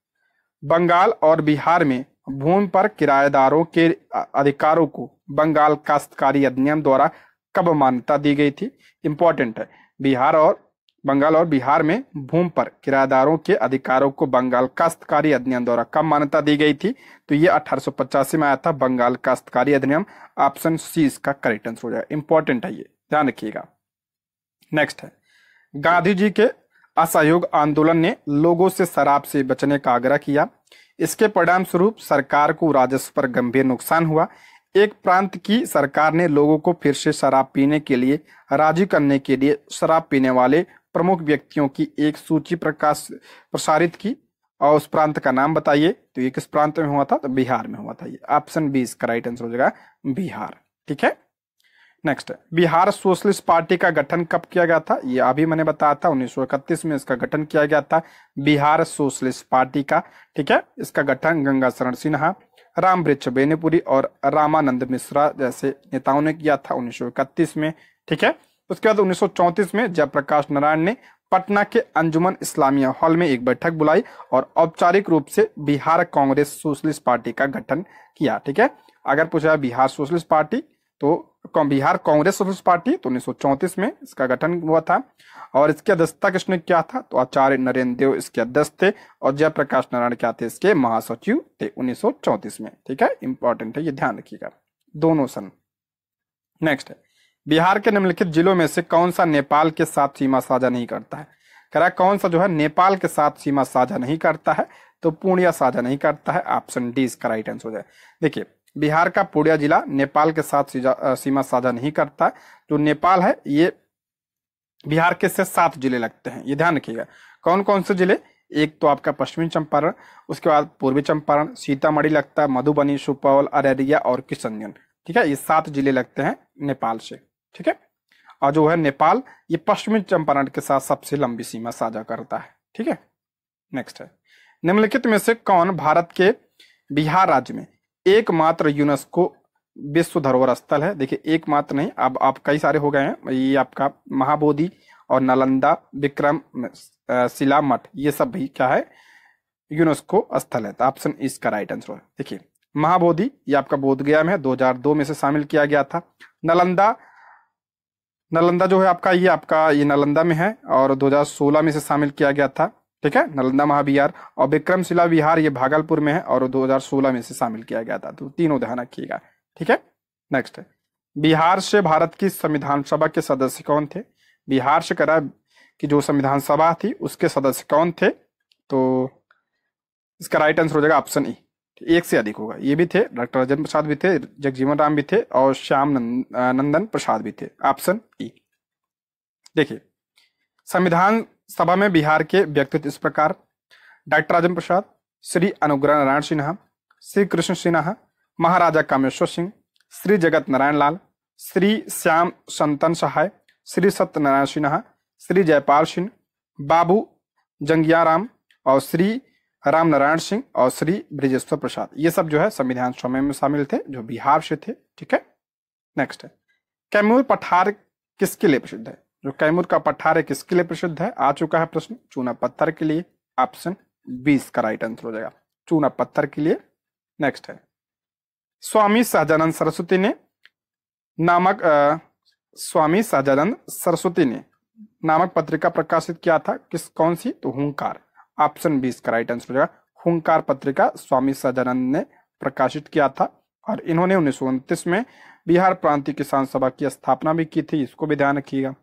Speaker 1: बंगाल और बिहार में भूमि पर किराएदारों के अधिकारों को बंगाल काश्तकारी अधिनियम द्वारा कब मान्यता दी गई थी इंपॉर्टेंट है बिहार और बंगाल और बिहार में भूमि पर किराएदारों के अधिकारों को बंगाल काश्तकारी अधिनियम द्वारा कब मान्यता दी गई थी तो ये अठारह में आया था बंगाल काश्तकारी अधिनियम ऑप्शन सी इसका करेक्ट आंसर हो जाएगा इंपॉर्टेंट है ये ध्यान रखिएगा नेक्स्ट है गांधी जी के असहयोग आंदोलन ने लोगों से शराब से बचने का आग्रह किया इसके परिणाम स्वरूप सरकार को राजस्व पर गंभीर नुकसान हुआ एक प्रांत की सरकार ने लोगों को फिर से शराब पीने के लिए राजी करने के लिए शराब पीने वाले प्रमुख व्यक्तियों की एक सूची प्रकाश प्रसारित की और उस प्रांत का नाम बताइए तो ये किस प्रांत में हुआ था तो बिहार में हुआ था ये ऑप्शन बी इसका राइट आंसर हो जाएगा बिहार ठीक है नेक्स्ट बिहार सोशलिस्ट पार्टी का गठन कब किया गया था यह अभी मैंने बताया था उन्नीस में इसका गठन किया गया था बिहार सोशलिस्ट पार्टी का ठीक है इसका गठन गंगा शरण सिन्हा राम वृक्ष बेनीपुरी और रामानंद मिश्रा जैसे नेताओं ने किया था उन्नीस में ठीक है उसके बाद उन्नीस में जयप्रकाश नारायण ने पटना के अंजुमन इस्लामिया हॉल में एक बैठक बुलाई और औपचारिक रूप से बिहार कांग्रेस सोशलिस्ट पार्टी का गठन किया ठीक है अगर पूछा बिहार सोशलिस्ट पार्टी तो बिहार कांग्रेस सोशलिस्ट पार्टी तो उन्नीस में इसका गठन हुआ था और इसके अध्यक्षता किसने क्या था तो आचार्य नरेंद्र देव इसके अध्यक्ष थे और जयप्रकाश नारायण क्या थे इसके महासचिव थे उन्नीस में ठीक है इंपॉर्टेंट है ये ध्यान रखिएगा दोनों सन नेक्स्ट बिहार के निम्नलिखित जिलों में से कौन सा नेपाल के साथ सीमा साझा नहीं करता है करा कौन सा जो है नेपाल के साथ सीमा साझा नहीं करता है तो पूर्णिया साझा नहीं करता है ऑप्शन डी इसका राइट आंसर हो जाए देखिए बिहार का पूर्णिया जिला नेपाल के साथ सीमा साझा नहीं करता जो नेपाल है ये बिहार के से सात जिले लगते हैं ये ध्यान रखिएगा कौन कौन से जिले एक तो आपका पश्चिमी चंपारण उसके बाद पूर्वी चंपारण सीतामढ़ी लगता है मधुबनी सुपौल अररिया और किशनगंज ठीक है ये सात जिले लगते हैं नेपाल से ठीक है और जो है नेपाल ये पश्चिमी चंपारण के साथ सबसे लंबी सीमा साझा करता है ठीक है नेक्स्ट है निम्नलिखित में से कौन भारत के बिहार राज्य में एकमात्र यूनेस्को विश्व धरोहर स्थल है देखिए एकमात्र नहीं अब आप कई सारे हो गए हैं ये आपका महाबोधि और नालंदा विक्रम शिला मठ ये सब भी क्या है यूनेस्को स्थल है तो ऑप्शन इसका राइट आंसर है देखिए महाबोधि ये आपका बोध गया में 2002 में से शामिल किया गया था नालंदा नालंदा जो है आपका ये आपका ये नालंदा में है और 2016 में से शामिल किया गया था ठीक है नालंदा महाविहार और विक्रमशिला विहार ये भागलपुर में है और 2016 में इसे शामिल किया गया था तो तीनों ध्यान रखिएगा ठीक है नेक्स्ट है बिहार से भारत की संविधान सभा के सदस्य कौन थे बिहार से करा कि जो संविधान सभा थी उसके सदस्य कौन थे तो इसका राइट आंसर हो जाएगा ऑप्शन ई एक से अधिक होगा ये भी थे डॉक्टर राजेंद्र प्रसाद भी थे जगजीवन राम भी थे और श्याम नंदन प्रसाद भी थे ऑप्शन ई देखिए संविधान सभा में बिहार के व्यक्तित्व इस प्रकार डॉक्टर राजेंद्र प्रसाद श्री अनुग्रह नारायण सिन्हा श्री कृष्ण सिन्हा महाराजा कामेश्वर सिंह श्री जगत नारायण लाल श्री श्याम संतन सहाय श्री सत्यनारायण सिन्हा श्री जयपाल सिंह बाबू जंगियाराम और श्री राम नारायण सिंह और श्री ब्रिजेश्वर प्रसाद ये सब जो है संविधान समय में शामिल थे जो बिहार से थे ठीक है नेक्स्ट है कैमूर पठार किसके लिए प्रसिद्ध है जो कैमूर का पठार है किसके लिए प्रसिद्ध है आ चुका है प्रश्न चूना पत्थर के लिए ऑप्शन बी इसका राइट आंसर हो जाएगा चूना पत्थर के लिए नेक्स्ट है स्वामी सहजानंद सरस्वती ने नामक आ, स्वामी सहजानंद सरस्वती ने नामक पत्रिका प्रकाशित किया था किस कौन सी तो हुंकार ऑप्शन बी इसका राइट आंसर हो जाएगा हुंकार पत्रिका स्वामी सहजानंद ने प्रकाशित किया था और इन्होंने उन्नीस में बिहार प्रांतीय किसान सभा की स्थापना भी की थी इसको भी ध्यान रखिएगा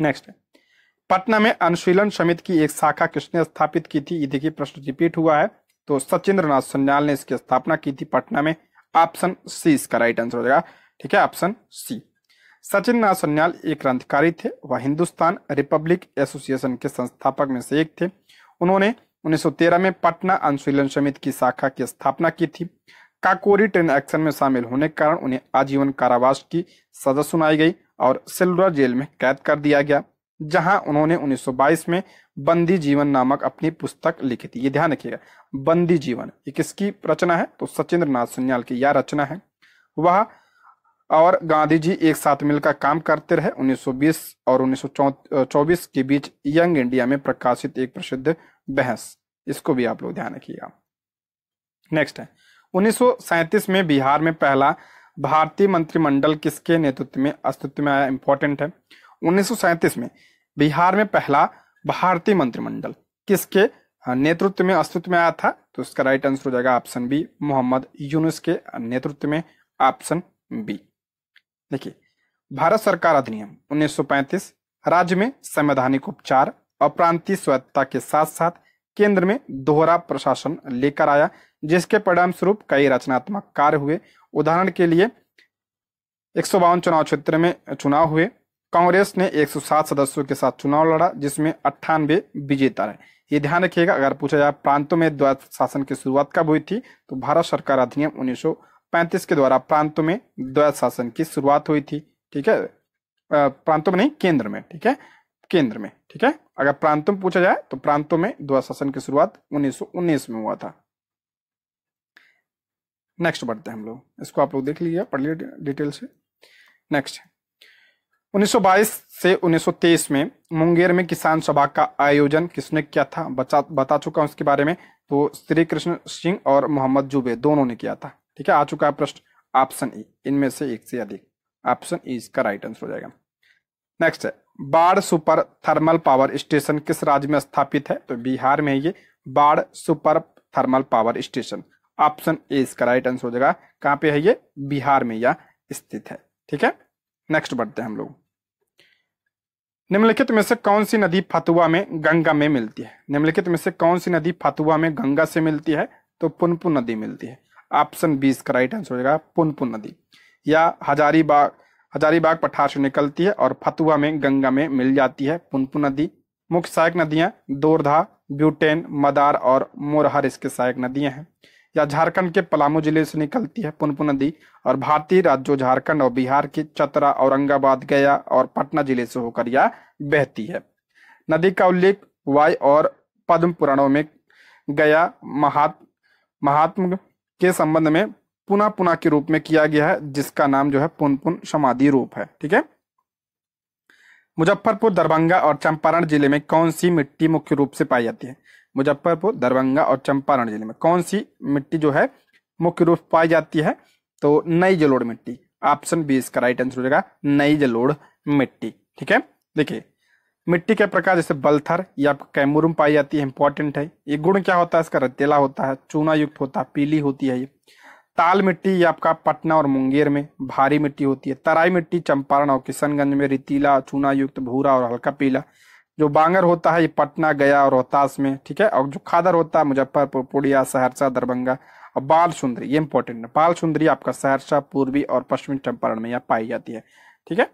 Speaker 1: नेक्स्ट पटना में अनुशीलन समिति की एक शाखा किसने स्थापित की थी ये देखिए प्रश्न रिपीट हुआ है तो सचिंद्र नाथ सन्याल ने इसकी स्थापना की थी पटना में ऑप्शन सी इसका राइट आंसर हो जाएगा ठीक है ऑप्शन सी सचिन नाथ सन्याल एक क्रांतिकारी थे वह हिंदुस्तान रिपब्लिक एसोसिएशन के संस्थापक में से एक थे उन्होंने 1913 में पटना अनुशीलन समिति की शाखा की स्थापना की थी काकोरी ट्रेन एक्शन में शामिल होने के कारण उन्हें आजीवन कारावास की सजा सुनाई गई और सेलुलर जेल में कैद कर दिया गया जहां उन्होंने 1922 में बंदी जीवन नामक अपनी पुस्तक लिखी थी ये ध्यान रखिएगा बंदी जीवन ये किसकी रचना है तो सचिंद्र नाथ सुन्याल की यह रचना है वह और गांधी जी एक साथ मिलकर काम करते रहे 1920 और 1924 के बीच यंग इंडिया में प्रकाशित एक प्रसिद्ध बहस इसको भी आप लोग ध्यान रखिएगा नेक्स्ट है उन्नीस में बिहार में पहला भारतीय मंत्रिमंडल किसके नेतृत्व में अस्तित्व में आया इंपॉर्टेंट है उन्नीस में बिहार में पहला भारतीय मंत्रिमंडल किसके हाँ, नेतृत्व में अस्तित्व में आया था तो इसका राइट आंसर हो जाएगा ऑप्शन बी मोहम्मद यूनुस के नेतृत्व में ऑप्शन बी देखिए भारत सरकार अधिनियम 1935 राज्य में संवैधानिक उपचार और प्रांतीय स्वायत्ता के साथ साथ केंद्र में दोहरा प्रशासन लेकर आया जिसके परिणाम स्वरूप कई रचनात्मक कार्य हुए उदाहरण के लिए एक चुनाव क्षेत्र में चुनाव हुए कांग्रेस ने 107 सदस्यों के साथ चुनाव लड़ा जिसमें अट्ठानवे विजेता रहे ये ध्यान रखिएगा अगर पूछा जाए प्रांतों में द्वैत शासन की शुरुआत कब हुई थी तो भारत सरकार अधिनियम 1935 के द्वारा प्रांतों में द्वैत शासन की शुरुआत हुई थी ठीक है प्रांतों में नहीं केंद्र में ठीक है केंद्र में ठीक है अगर प्रांतों में पूछा जाए तो प्रांतों में द्वैत शासन की शुरुआत उन्नीस में हुआ था नेक्स्ट बढ़ते हैं हम लोग इसको आप लोग देख लीजिए पढ़ लिया डिटेल से नेक्स्ट 1922 से 1923 में मुंगेर में किसान सभा का आयोजन किसने किया था बचा बता चुका हूँ बारे में तो श्री कृष्ण सिंह और मोहम्मद जुबे दोनों ने किया था ठीक है आ चुका है प्रश्न ऑप्शन ई इनमें से एक से अधिक ऑप्शन ई इसका राइट आंसर हो जाएगा नेक्स्ट है बाढ़ सुपर थर्मल पावर स्टेशन किस राज्य में स्थापित है तो बिहार में ये Barh super thermal power station option A इसका राइट आंसर हो जाएगा कहां पे है ये बिहार में यह स्थित है ठीक है नेक्स्ट बढ़ते हैं हम लोग निम्नलिखित में से कौन सी नदी फतुआ में गंगा में मिलती है निम्नलिखित में से कौन सी नदी फतुआ में गंगा से मिलती है तो पुनपुन नदी मिलती है ऑप्शन बी इसका राइट आंसर हो जाएगा पुनपुन नदी या हजारीबाग हजारीबाग पठार से निकलती है और फतुआ में गंगा में मिल जाती है पुनपुन नदी मुख्य सहायक नदियां दोरधा ब्यूटेन मदार और मोरहर इसके सहायक नदियां हैं या झारखंड के पलामू जिले से निकलती है पुनपुन नदी और भारतीय राज्यों झारखंड और बिहार के चतरा औरंगाबाद गया और पटना जिले से होकर यह बहती है नदी का उल्लेख वाय और पद्म पुराणों में गया महात् महात्म के संबंध में पुनः पुनः के रूप में किया गया है जिसका नाम जो है पुनपुन समाधि रूप है ठीक है मुजफ्फरपुर दरभंगा और चंपारण जिले में कौन सी मिट्टी मुख्य रूप से पाई जाती है मुजफ्फरपुर दरभंगा और चंपारण जिले में कौन सी मिट्टी जो है मुख्य रूप पाई जाती है तो नई जलोड़ मिट्टी ऑप्शन बी इसका राइट आंसर हो जाएगा नई जलोड़ मिट्टी ठीक है देखिए मिट्टी के प्रकार जैसे बलथर या कैमुरुम पाई जाती है इंपॉर्टेंट है ये गुण क्या होता है इसका रतेला होता है चूना युक्त होता है पीली होती है ये ताल मिट्टी ये आपका पटना और मुंगेर में भारी मिट्टी होती है तराई मिट्टी चंपारण और किशनगंज में रितीला चूना युक्त भूरा और हल्का पीला जो बांगर होता है ये पटना गया और रोहतास में ठीक है और जो खादर होता है मुजफ्फरपुर पूर्णिया सहरसा दरभंगा और बाल सुंदरी ये इंपॉर्टेंट है बाल सुंदरी आपका सहरसा पूर्वी और पश्चिमी चंपारण में यहाँ पाई जाती है ठीक है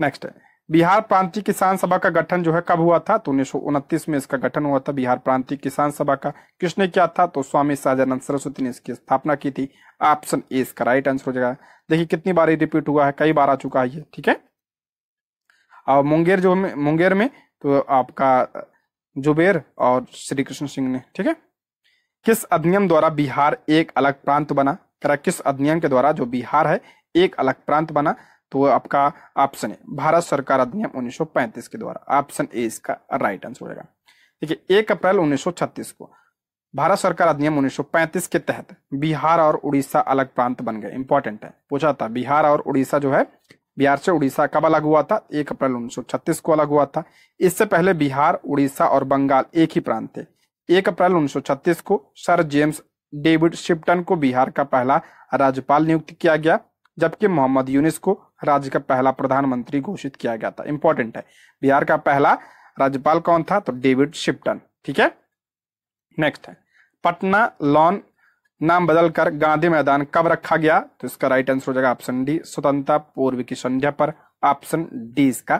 Speaker 1: नेक्स्ट है बिहार प्रांतीय किसान सभा का गठन जो है कब हुआ था तो उन्नीस में इसका गठन हुआ था बिहार प्रांतीय किसान सभा का किसने किया था तो स्वामी सहजानंद सरस्वती ने इसकी स्थापना की थी ऑप्शन ए इसका राइट आंसर हो जाएगा देखिए कितनी बार रिपीट हुआ है कई बार आ चुका है ये ठीक है और मुंगेर जो मुंगेर में तो आपका जुबेर और श्री कृष्ण सिंह ने ठीक है किस अधिनियम द्वारा बिहार एक अलग प्रांत बना करा किस अधिनियम के द्वारा जो बिहार है एक अलग प्रांत बना तो आपका ऑप्शन है भारत सरकार अधिनियम 1935 के द्वारा ऑप्शन ए इसका राइट आंसर होगा ठीक है एक अप्रैल 1936 को भारत सरकार अधिनियम 1935 के तहत बिहार और उड़ीसा अलग प्रांत बन गए इंपॉर्टेंट है पूछा था बिहार और उड़ीसा जो है बिहार से उड़ीसा कब अलग हुआ था एक अप्रैल छत्तीस को अलग हुआ था इससे पहले बिहार उड़ीसा और बंगाल एक ही प्रांत थे एक अप्रैल छत्तीस को सर जेम्स डेविड शिप्टन को बिहार का पहला राज्यपाल नियुक्त किया गया जबकि मोहम्मद यूनिस को राज्य का पहला प्रधानमंत्री घोषित किया गया था इंपॉर्टेंट है बिहार का पहला राज्यपाल कौन था तो डेविड शिप्टन ठीक है नेक्स्ट है पटना लॉन नाम बदलकर गांधी मैदान कब रखा गया तो इसका राइट आंसर हो जाएगा ऑप्शन डी स्वतंत्रता पूर्व की संध्या पर ऑप्शन डी इसका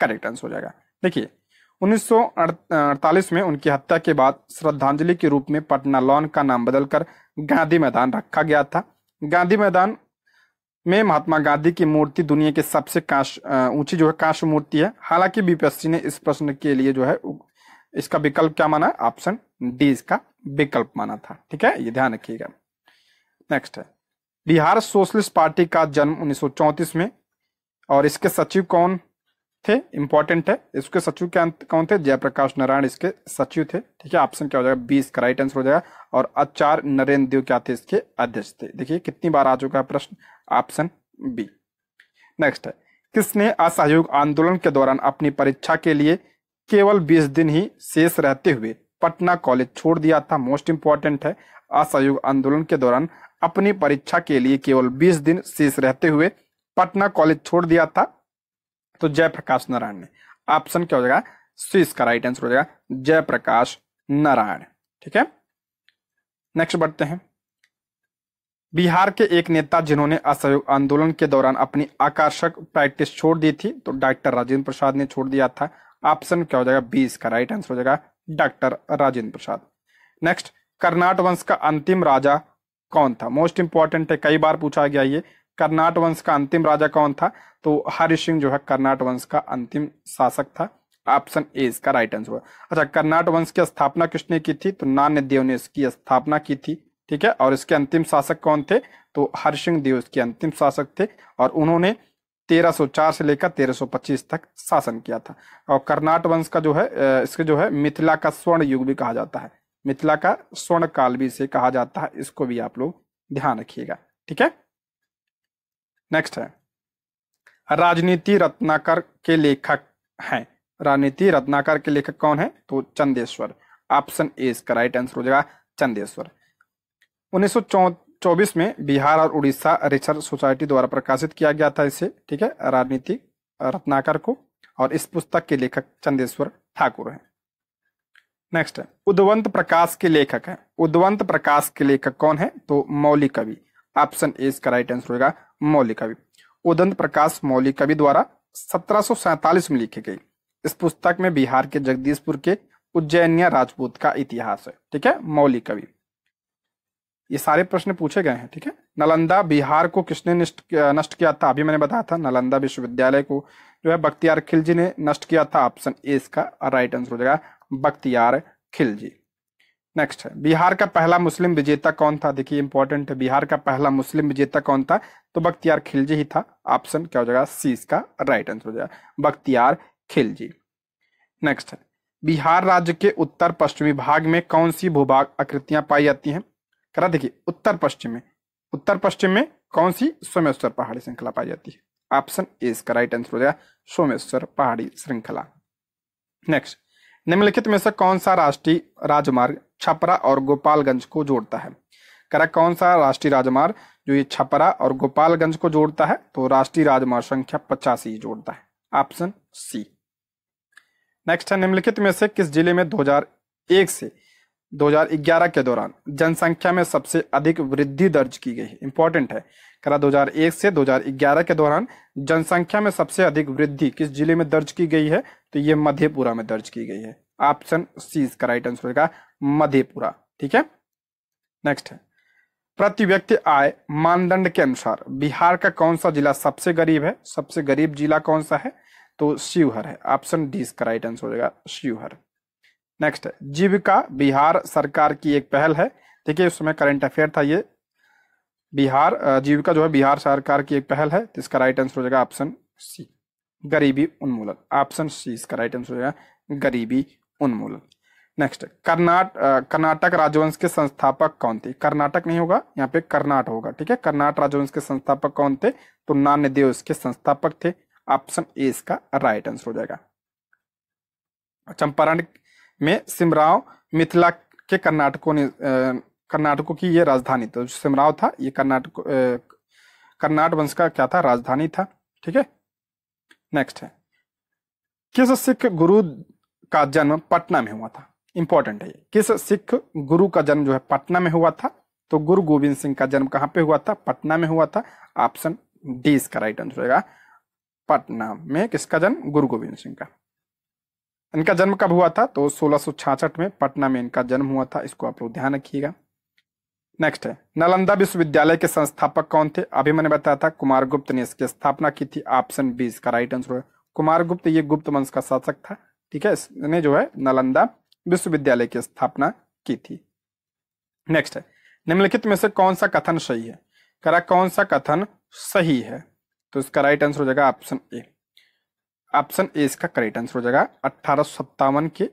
Speaker 1: करेक्ट आंसर हो जाएगा देखिए 1948 में उनकी हत्या के बाद श्रद्धांजलि के रूप में पटना लॉन का नाम बदलकर गांधी मैदान रखा गया था गांधी मैदान में महात्मा गांधी की मूर्ति दुनिया के सबसे काश ऊंची जो है काश मूर्ति है हालांकि बीपीएससी ने इस प्रश्न के लिए जो है इसका विकल्प क्या माना है ऑप्शन डी इसका विकल्प माना था ठीक है ये ध्यान रखिएगा नेक्स्ट है बिहार सोशलिस्ट पार्टी का जन्म उन्नीस में और इसके सचिव कौन थे इंपॉर्टेंट है इसके सचिव क्या कौन थे जयप्रकाश नारायण इसके सचिव थे ठीक है ऑप्शन क्या हो जाएगा बीस का राइट आंसर हो जाएगा और आचार नरेंद्र देव क्या थे इसके अध्यक्ष थे देखिए कितनी बार आ चुका है प्रश्न ऑप्शन बी नेक्स्ट है किसने असहयोग आंदोलन के दौरान अपनी परीक्षा के लिए केवल 20 दिन ही शेष रहते हुए पटना कॉलेज छोड़ दिया था मोस्ट इम्पोर्टेंट है असहयोग आंदोलन के दौरान अपनी परीक्षा के लिए केवल 20 दिन शेष रहते हुए पटना कॉलेज छोड़ दिया था तो जयप्रकाश नारायण ने ऑप्शन क्या हो जाएगा सी का राइट आंसर हो जाएगा जयप्रकाश नारायण ठीक है नेक्स्ट बढ़ते हैं बिहार के एक नेता जिन्होंने असहयोग आंदोलन के दौरान अपनी आकर्षक प्रैक्टिस छोड़ दी थी तो डॉक्टर राजेंद्र प्रसाद ने छोड़ दिया था ऑप्शन क्या हो जाएगा बी इसका राइट आंसर हो जाएगा डॉक्टर राजेंद्र प्रसाद नेक्स्ट कर्नाट वंश का अंतिम राजा कौन था मोस्ट इंपॉर्टेंट है कई बार पूछा गया ये कर्नाट वंश का अंतिम राजा कौन था तो हरि सिंह जो है कर्नाट वंश का अंतिम शासक था ऑप्शन ए इसका राइट आंसर होगा अच्छा कर्नाट वंश की स्थापना किसने की थी तो नान्य देव ने इसकी स्थापना की थी ठीक है और इसके अंतिम शासक कौन थे तो हरिसिंह देव इसके अंतिम शासक थे और उन्होंने 1304 से लेकर 1325 तक शासन किया था और कर्नाट वंश का जो है इसके जो है मिथिला का स्वर्ण युग भी कहा जाता है मिथिला का स्वर्ण काल भी इसे कहा जाता है इसको भी आप लोग ध्यान रखिएगा ठीक है नेक्स्ट है राजनीति रत्नाकर के लेखक हैं राजनीति रत्नाकर के लेखक कौन है तो चंदेश्वर ऑप्शन ए इसका राइट आंसर हो जाएगा चंदेश्वर उन्नीस 2024 में बिहार और उड़ीसा रिसर्च सोसाइटी द्वारा प्रकाशित किया गया था इसे ठीक है राजनीतिक रत्नाकर को और इस पुस्तक के लेखक चंदेश्वर ठाकुर हैं नेक्स्ट है उद्वंत प्रकाश के लेखक है उद्वंत प्रकाश के लेखक कौन है तो मौलिक कवि ऑप्शन ए इसका राइट आंसर होगा मौलिक कवि उदंत प्रकाश मौलिक कवि द्वारा सत्रह में लिखी गई इस पुस्तक में बिहार के जगदीशपुर के उज्जैनिया राजपूत का इतिहास है ठीक है मौलिक कवि ये सारे प्रश्न पूछे गए हैं ठीक है नालंदा बिहार को किसने नष्ट किया था अभी मैंने बताया था नालंदा विश्वविद्यालय को जो है बख्तियार खिलजी ने नष्ट किया था ऑप्शन ए इसका राइट आंसर हो जाएगा बख्तियार खिलजी नेक्स्ट है बिहार का पहला मुस्लिम विजेता कौन था देखिए इंपॉर्टेंट है बिहार का पहला मुस्लिम विजेता कौन था तो बख्तियार खिलजी ही था ऑप्शन क्या हो जाएगा सी इसका राइट आंसर हो जाएगा बख्तियार खिलजी नेक्स्ट है बिहार राज्य के उत्तर पश्चिमी भाग में कौन सी भूभाग आकृतियां पाई जाती हैं करा देखिए उत्तर पश्चिम में उत्तर पश्चिम में कौन सी सोमेश्वर पहाड़ी श्रृंखला पाई जाती है ऑप्शन ए इसका राइट आंसर हो जाएगा सोमेश्वर पहाड़ी श्रृंखला नेक्स्ट निम्नलिखित में से कौन सा राष्ट्रीय राजमार्ग छपरा और गोपालगंज को जोड़ता है करा कौन सा राष्ट्रीय राजमार्ग जो ये छपरा और गोपालगंज को जोड़ता है तो राष्ट्रीय राजमार्ग संख्या पचासी जोड़ता है ऑप्शन सी नेक्स्ट है निम्नलिखित में से किस जिले में 2001 से 2011 के दौरान जनसंख्या में सबसे अधिक वृद्धि दर्ज की गई इंपॉर्टेंट है करा 2001 से 2011 के दौरान जनसंख्या में सबसे अधिक वृद्धि किस जिले में दर्ज की गई है तो ये मधेपुरा में दर्ज की गई है ऑप्शन सी इसका राइट आंसर होगा मधेपुरा ठीक है नेक्स्ट है प्रति व्यक्ति आय मानदंड के अनुसार बिहार का कौन सा जिला सबसे गरीब है सबसे गरीब जिला कौन सा है तो शिवहर है ऑप्शन डी इसका राइट आंसर होगा शिवहर नेक्स्ट जीविका बिहार सरकार की एक पहल है देखिए उस समय करंट अफेयर था ये बिहार जीविका जो है बिहार सरकार की एक पहल है इसका राइट आंसर हो जाएगा ऑप्शन सी गरीबी उन्मूलन ऑप्शन सी इसका राइट आंसर हो जाएगा गरीबी उन्मूलन नेक्स्ट कर्नाट कर्नाटक राजवंश के संस्थापक कौन थे कर्नाटक नहीं होगा यहाँ पे कर्नाट होगा ठीक है कर्नाट राजवंश के संस्थापक कौन थे तो नान्यदेव इसके संस्थापक थे ऑप्शन ए इसका राइट आंसर हो जाएगा चंपारण में सिमराव मिथिला के कर्नाटकों ने कर्नाटकों की ये राजधानी तो सिमराव था ये कर्नाटक कर्नाट वंश का क्या था राजधानी था ठीक है नेक्स्ट है किस सिख गुरु का जन्म पटना में हुआ था इंपॉर्टेंट है किस सिख गुरु का जन्म जो है पटना में हुआ था तो गुरु गोविंद सिंह का जन्म कहाँ पे हुआ था पटना में हुआ था ऑप्शन डी इसका राइट आंसर होगा पटना में किसका जन्म गुरु गोविंद सिंह का इनका जन्म कब हुआ था तो सोलह में पटना में इनका जन्म हुआ था इसको आप लोग ध्यान रखिएगा नेक्स्ट है नालंदा विश्वविद्यालय के संस्थापक कौन थे अभी मैंने बताया था कुमार गुप्त ने इसकी स्थापना की थी ऑप्शन बीस का राइट आंसर है कुमार गुप्त ये गुप्त वंश का शासक था ठीक है इसने जो है नालंदा विश्वविद्यालय की स्थापना की थी नेक्स्ट है निम्नलिखित में से कौन सा कथन सही है करा कौन सा कथन सही है तो इसका राइट आंसर हो जाएगा ऑप्शन ए ऑप्शन ए इसका करेक्ट आंसर हो जाएगा अठारह के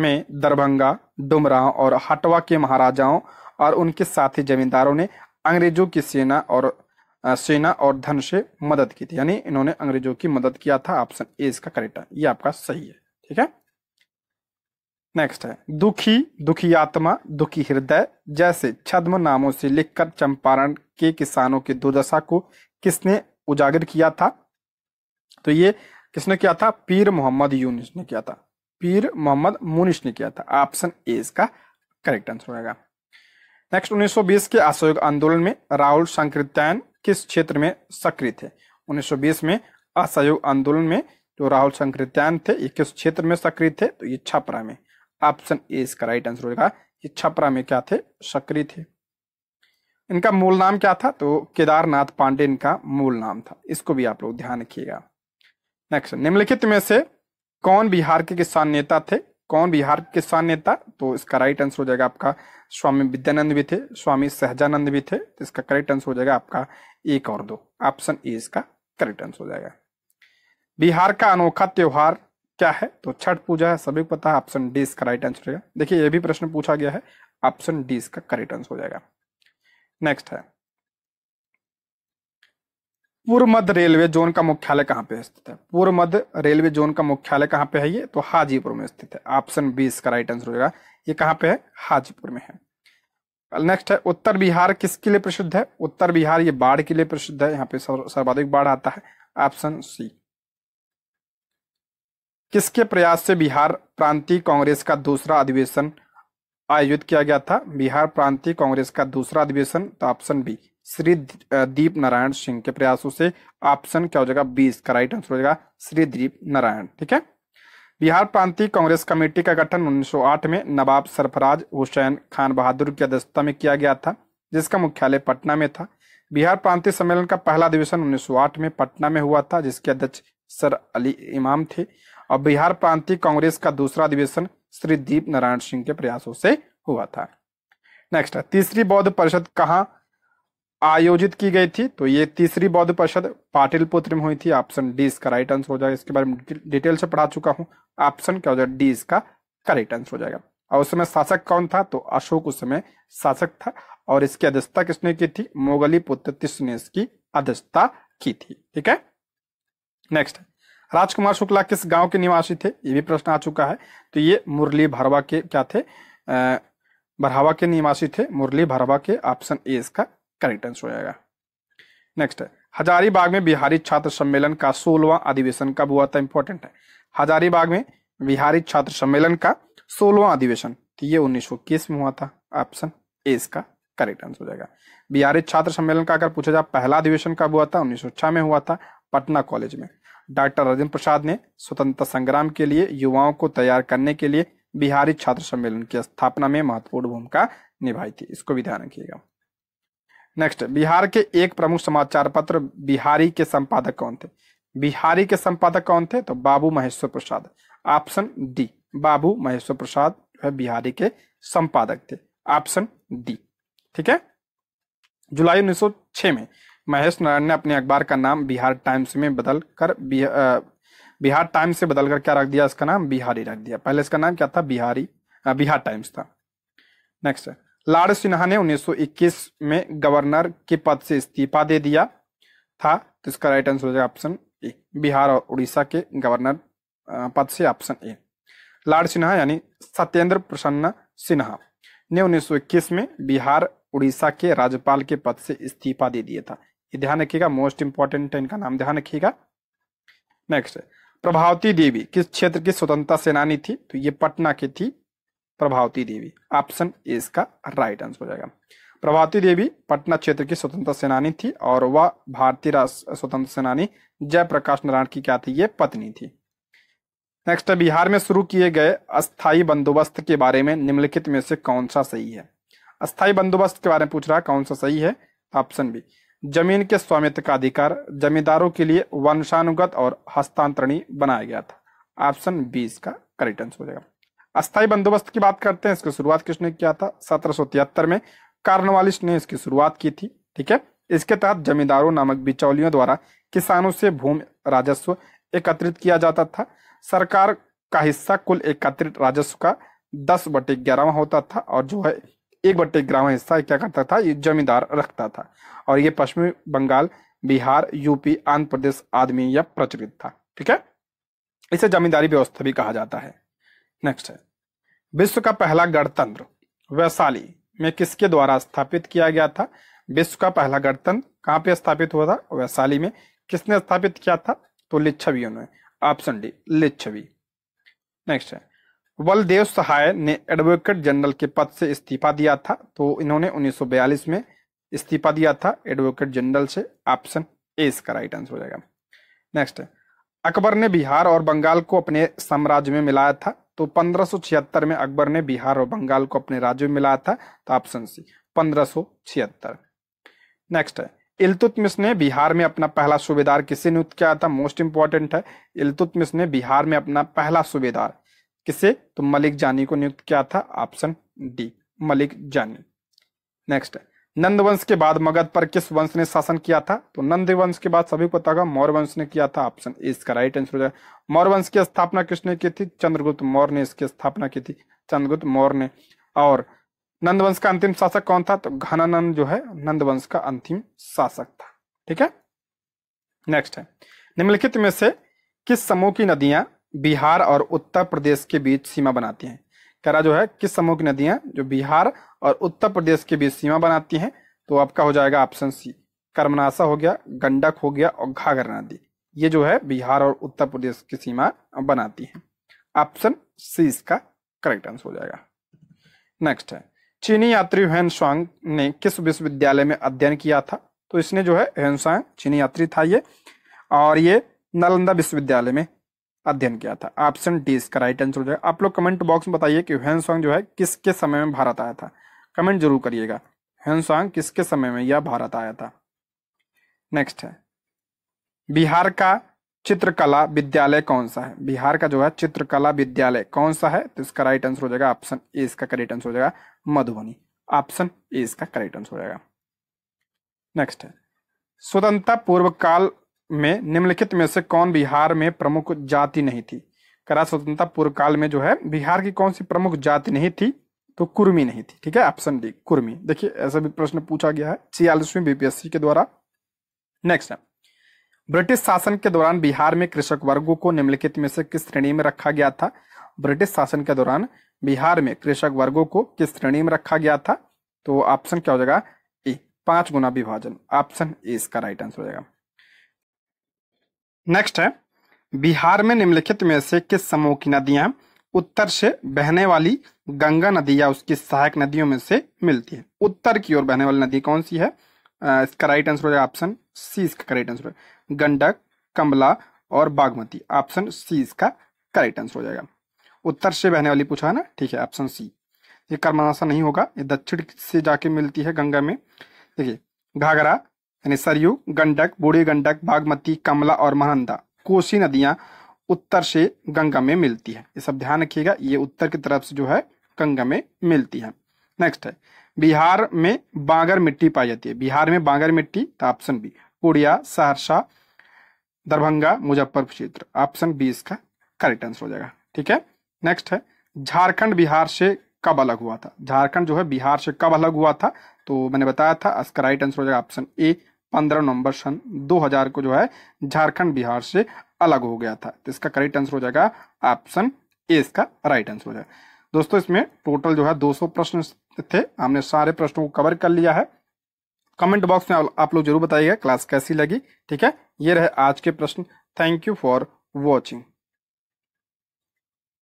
Speaker 1: में दरभंगा डुमरा और हटवा के महाराजाओं और उनके साथी जमींदारों ने अंग्रेजों की सेना और सेना और धन से मदद की थी यानी इन्होंने अंग्रेजों की मदद किया था ऑप्शन ए इसका करेक्ट है ये आपका सही है ठीक है नेक्स्ट है दुखी दुखी आत्मा दुखी हृदय जैसे छद्म नामों से लिखकर चंपारण के किसानों की दुर्दशा को किसने उजागर किया था तो ये किसने किया था पीर मोहम्मद यूनिस ने किया था पीर मोहम्मद मुनिश ने किया था ऑप्शन ए इसका करेक्ट आंसर होगा नेक्स्ट 1920 के असहयोग आंदोलन में राहुल संकृत्यायन किस क्षेत्र में सक्रिय थे 1920 में असहयोग आंदोलन में जो राहुल संकृत्यायन थे ये किस क्षेत्र में सक्रिय थे तो ये छपरा में ऑप्शन ए इसका राइट आंसर होगा ये छपरा में क्या थे सक्रिय थे इनका मूल नाम क्या था तो केदारनाथ पांडे इनका मूल नाम था इसको भी आप लोग ध्यान रखिएगा नेक्स्ट निम्नलिखित में से कौन बिहार के किसान नेता थे कौन बिहार के किसान नेता तो इसका राइट आंसर हो जाएगा आपका स्वामी विद्यानंद भी थे स्वामी सहजानंद भी थे तो इसका करेक्ट आंसर हो जाएगा आपका एक और दो ऑप्शन ए इसका करेक्ट आंसर हो जाएगा बिहार का अनोखा त्योहार क्या है तो छठ पूजा है सभी को पता है ऑप्शन डी इसका राइट आंसर देखिए यह भी प्रश्न पूछा गया है ऑप्शन डी इसका करेक्ट आंसर हो जाएगा नेक्स्ट है पूर्व मध्य रेलवे जोन का मुख्यालय कहाँ पे स्थित है पूर्व मध्य रेलवे जोन का मुख्यालय कहाँ पे है ये तो हाजीपुर में स्थित है ऑप्शन बी इसका राइट आंसर होगा ये कहाँ पे है हाजीपुर में है नेक्स्ट है उत्तर बिहार किसके लिए प्रसिद्ध है उत्तर बिहार ये बाढ़ के लिए प्रसिद्ध है यहाँ पे सर्वाधिक बाढ़ आता है ऑप्शन सी किसके प्रयास से बिहार प्रांतीय कांग्रेस का दूसरा अधिवेशन आयोजित किया गया था बिहार प्रांतीय कांग्रेस का दूसरा अधिवेशन तो ऑप्शन बी श्री दीप नारायण सिंह के प्रयासों से ऑप्शन क्या हो जाएगा बीस का राइट आंसर हो जाएगा श्री दीप नारायण ठीक है बिहार प्रांतीय कांग्रेस कमेटी का गठन 1908 में नवाब सरफराज हुसैन खान बहादुर की अध्यक्षता में किया गया था जिसका मुख्यालय पटना में था बिहार प्रांतीय सम्मेलन का पहला अधिवेशन 1908 में पटना में हुआ था जिसके अध्यक्ष सर अली इमाम थे और बिहार प्रांतीय कांग्रेस का दूसरा अधिवेशन श्री दीप नारायण सिंह के प्रयासों से हुआ था नेक्स्ट तीसरी बौद्ध परिषद कहाँ आयोजित की गई थी तो ये तीसरी बौद्ध परिषद पाटिल पुत्र में हुई थी ऑप्शन डी इसका राइट आंसर हो जाएगा इसके बारे में डिटेल से पढ़ा चुका हूँ ऑप्शन क्या हो जाएगा डी इसका करेक्ट आंसर हो जाएगा और उस समय शासक कौन था तो अशोक उस समय शासक था और इसकी अध्यक्षता किसने की थी मोगली पुत्र ने इसकी अध्यक्षता की थी ठीक है नेक्स्ट राजकुमार शुक्ला किस गांव के निवासी थे ये भी प्रश्न आ चुका है तो ये मुरली भरवा के क्या थे भरहवा के निवासी थे मुरली भरवा के ऑप्शन ए इसका करेक्ट आंसर हो जाएगा नेक्स्ट हजारीबाग में बिहारी छात्र सम्मेलन का सोलवा अधिवेशन कब हुआ था इंपॉर्टेंट है हजारीबाग में बिहारी छात्र सम्मेलन का सोलवा अधिवेशन तो ये उन्नीस में हुआ था ऑप्शन ए इसका करेक्ट आंसर हो जाएगा बिहारी छात्र सम्मेलन का अगर पूछा जाए पहला अधिवेशन कब हुआ था उन्नीस में हुआ था पटना कॉलेज में डॉक्टर राजेंद्र प्रसाद ने स्वतंत्रता संग्राम के लिए युवाओं को तैयार करने के लिए बिहारी छात्र सम्मेलन की स्थापना में महत्वपूर्ण भूमिका निभाई थी इसको भी ध्यान रखिएगा नेक्स्ट बिहार के एक प्रमुख समाचार पत्र बिहारी के संपादक कौन थे बिहारी के संपादक कौन थे तो बाबू महेश्वर प्रसाद ऑप्शन डी बाबू महेश्वर प्रसाद जो है बिहारी के संपादक थे ऑप्शन डी ठीक है जुलाई 1906 में महेश नारायण ने अपने अखबार का नाम बिहार टाइम्स में बदल कर बिहार टाइम्स से बदलकर क्या रख दिया इसका नाम बिहारी रख दिया पहले इसका नाम क्या था बिहारी बिहार टाइम्स था नेक्स्ट लाड सिन्हा ने 1921 में गवर्नर के पद से इस्तीफा दे दिया था तो इसका राइट आंसर हो जाएगा ऑप्शन ए बिहार और उड़ीसा के गवर्नर पद से ऑप्शन ए लाड सिन्हा यानी सत्येंद्र प्रसन्न सिन्हा ने 1921 में बिहार उड़ीसा के राज्यपाल के पद से इस्तीफा दे दिया था ये ध्यान रखिएगा मोस्ट इंपॉर्टेंट इनका नाम ध्यान रखिएगा नेक्स्ट प्रभावती देवी किस क्षेत्र की स्वतंत्रता सेनानी थी तो ये पटना की थी प्रभावती देवी ऑप्शन ए इसका राइट आंसर हो जाएगा प्रभावती देवी पटना क्षेत्र की स्वतंत्रता सेनानी थी और वह भारतीय स्वतंत्र सेनानी जयप्रकाश नारायण की क्या थी ये पत्नी थी नेक्स्ट बिहार में शुरू किए गए अस्थाई बंदोबस्त के बारे में निम्नलिखित में से कौन सा सही है अस्थाई बंदोबस्त के बारे में पूछ रहा है कौन सा सही है ऑप्शन बी जमीन के स्वामित्व का अधिकार जमींदारों के लिए वंशानुगत और हस्तांतरणी बनाया गया था ऑप्शन बी इसका करेक्ट आंसर हो जाएगा अस्थायी बंदोबस्त की बात करते हैं इसकी शुरुआत किसने किया था सत्रह में कार्नवालिस्ट ने इसकी शुरुआत की थी ठीक है इसके तहत जमींदारों नामक बिचौलियों द्वारा किसानों से भूमि राजस्व एकत्रित किया जाता था सरकार का हिस्सा कुल एकत्रित राजस्व का दस बटे ग्यारहवा होता था और जो है एक बटे ग्यारहवा हिस्सा क्या करता था ये जमींदार रखता था और ये पश्चिमी बंगाल बिहार यूपी आंध्र प्रदेश आदमी यह प्रचलित था ठीक है इसे जमींदारी व्यवस्था भी कहा जाता है नेक्स्ट है विश्व का पहला गणतंत्र वैशाली में किसके द्वारा स्थापित किया गया था विश्व का पहला गणतंत्र कहां पे स्थापित हुआ था वैशाली में किसने स्थापित किया था तो लिच्छवी उन्होंने ऑप्शन डी लिच्छवी नेक्स्ट है बलदेव सहाय ने एडवोकेट जनरल के पद से इस्तीफा दिया था तो इन्होंने 1942 में इस्तीफा दिया था एडवोकेट जनरल से ऑप्शन ए इसका राइट आंसर हो जाएगा नेक्स्ट है अकबर ने बिहार और बंगाल को अपने साम्राज्य में मिलाया था तो 1576 में अकबर ने बिहार और बंगाल को अपने राज्य में मिलाया था तो ऑप्शन सी 1576 नेक्स्ट है इलतुतमिश ने बिहार में अपना पहला सूबेदार किसे नियुक्त किया था मोस्ट इंपॉर्टेंट है इलतुतमिश ने बिहार में अपना पहला सूबेदार किसे तो मलिक जानी को नियुक्त किया था ऑप्शन डी मलिक जानी नेक्स्ट है नंद वंश के बाद मगध पर किस वंश ने शासन किया था तो नंद वंश के बाद सभी को पता होगा मौर्य वंश ने किया था ऑप्शन ए इसका राइट आंसर हो जाएगा मौर्य वंश की स्थापना किसने की थी चंद्रगुप्त मौर्य ने इसकी स्थापना की थी चंद्रगुप्त मौर्य ने और नंद वंश का अंतिम शासक कौन था तो घनानंद जो है नंद वंश का अंतिम शासक था ठीक है नेक्स्ट है निम्नलिखित में से किस समूह की नदियां बिहार और उत्तर प्रदेश के बीच सीमा बनाती हैं कह रहा जो है किस समूह की नदियां जो बिहार और उत्तर प्रदेश के बीच सीमा बनाती हैं तो आपका हो जाएगा ऑप्शन सी कर्मनाशा हो गया गंडक हो गया और घाघर नदी ये जो है बिहार और उत्तर प्रदेश की सीमा बनाती है ऑप्शन सी इसका करेक्ट आंसर हो जाएगा नेक्स्ट है चीनी यात्री हेन स्वांग ने किस विश्वविद्यालय में अध्ययन किया था तो इसने जो है हेन स्वांग चीनी यात्री था ये और ये नालंदा विश्वविद्यालय में अध्ययन किया था ऑप्शन डी इसका राइट आंसर हो जाएगा आप लोग कमेंट बॉक्स में बताइए कि हेन स्वांग जो है किसके समय में भारत आया था कमेंट जरूर करिएगा हेनसांग किसके समय में यह भारत आया था नेक्स्ट है बिहार का चित्रकला विद्यालय कौन सा है बिहार का जो है चित्रकला विद्यालय कौन सा है तो इसका राइट आंसर हो जाएगा ऑप्शन ए इसका करेक्ट आंसर हो जाएगा मधुबनी ऑप्शन ए इसका करेक्ट आंसर हो जाएगा नेक्स्ट है स्वतंत्रता पूर्व काल में निम्नलिखित में से कौन बिहार में प्रमुख जाति नहीं थी करा स्वतंत्रता पूर्व काल में जो है बिहार की कौन सी प्रमुख जाति नहीं थी तो कुर्मी नहीं थी ठीक है ऑप्शन डी कुर्मी देखिए ऐसा भी प्रश्न पूछा गया है छियालीसवीं बीपीएससी के द्वारा नेक्स्ट है ब्रिटिश शासन के दौरान बिहार में कृषक वर्गों को निम्नलिखित में से किस श्रेणी में रखा गया था ब्रिटिश शासन के दौरान बिहार में कृषक वर्गों को किस श्रेणी में रखा गया था तो ऑप्शन क्या हो जाएगा ए पांच गुना विभाजन ऑप्शन ए इसका राइट आंसर हो जाएगा नेक्स्ट है बिहार में निम्नलिखित में से किस समूह की नदियां उत्तर से बहने वाली गंगा नदी या उसकी सहायक नदियों में से मिलती है उत्तर की ओर बहने वाली नदी कौन सी है इसका राइट आंसर हो जाएगा ऑप्शन सी इसका करेक्ट आंसर गंडक कमला और बागमती ऑप्शन सी इसका करेक्ट आंसर हो जाएगा उत्तर से बहने वाली पूछा है ना ठीक है ऑप्शन सी ये कर्मनाशा नहीं होगा ये दक्षिण से जाके मिलती है गंगा में देखिए घाघरा यानी सरयू गंडक बूढ़ी गंडक बागमती कमला और महानंदा कोसी नदियां उत्तर से गंगा में मिलती है ये सब ध्यान रखिएगा ये उत्तर की तरफ से जो है गंगा में मिलती है नेक्स्ट है बिहार में बांगर मिट्टी पाई जाती है बिहार में बांगर मिट्टी तो ऑप्शन बी पुड़िया सहरसा दरभंगा मुजफ्फरपुर क्षेत्र ऑप्शन बी इसका करेक्ट आंसर हो जाएगा ठीक है नेक्स्ट है झारखंड बिहार से कब अलग हुआ था झारखंड जो है बिहार से कब अलग हुआ था तो मैंने बताया था इसका राइट आंसर हो जाएगा ऑप्शन ए पंद्रह नवंबर सन 2000 को जो है झारखंड बिहार से अलग हो गया था तो इसका करेक्ट आंसर हो जाएगा ऑप्शन ए इसका राइट आंसर हो जाएगा दोस्तों इसमें टोटल जो है 200 प्रश्न थे हमने सारे प्रश्नों को कवर कर लिया है कमेंट बॉक्स में आप लोग जरूर बताइएगा क्लास कैसी लगी ठीक है ये रहे आज के प्रश्न थैंक यू फॉर वॉचिंग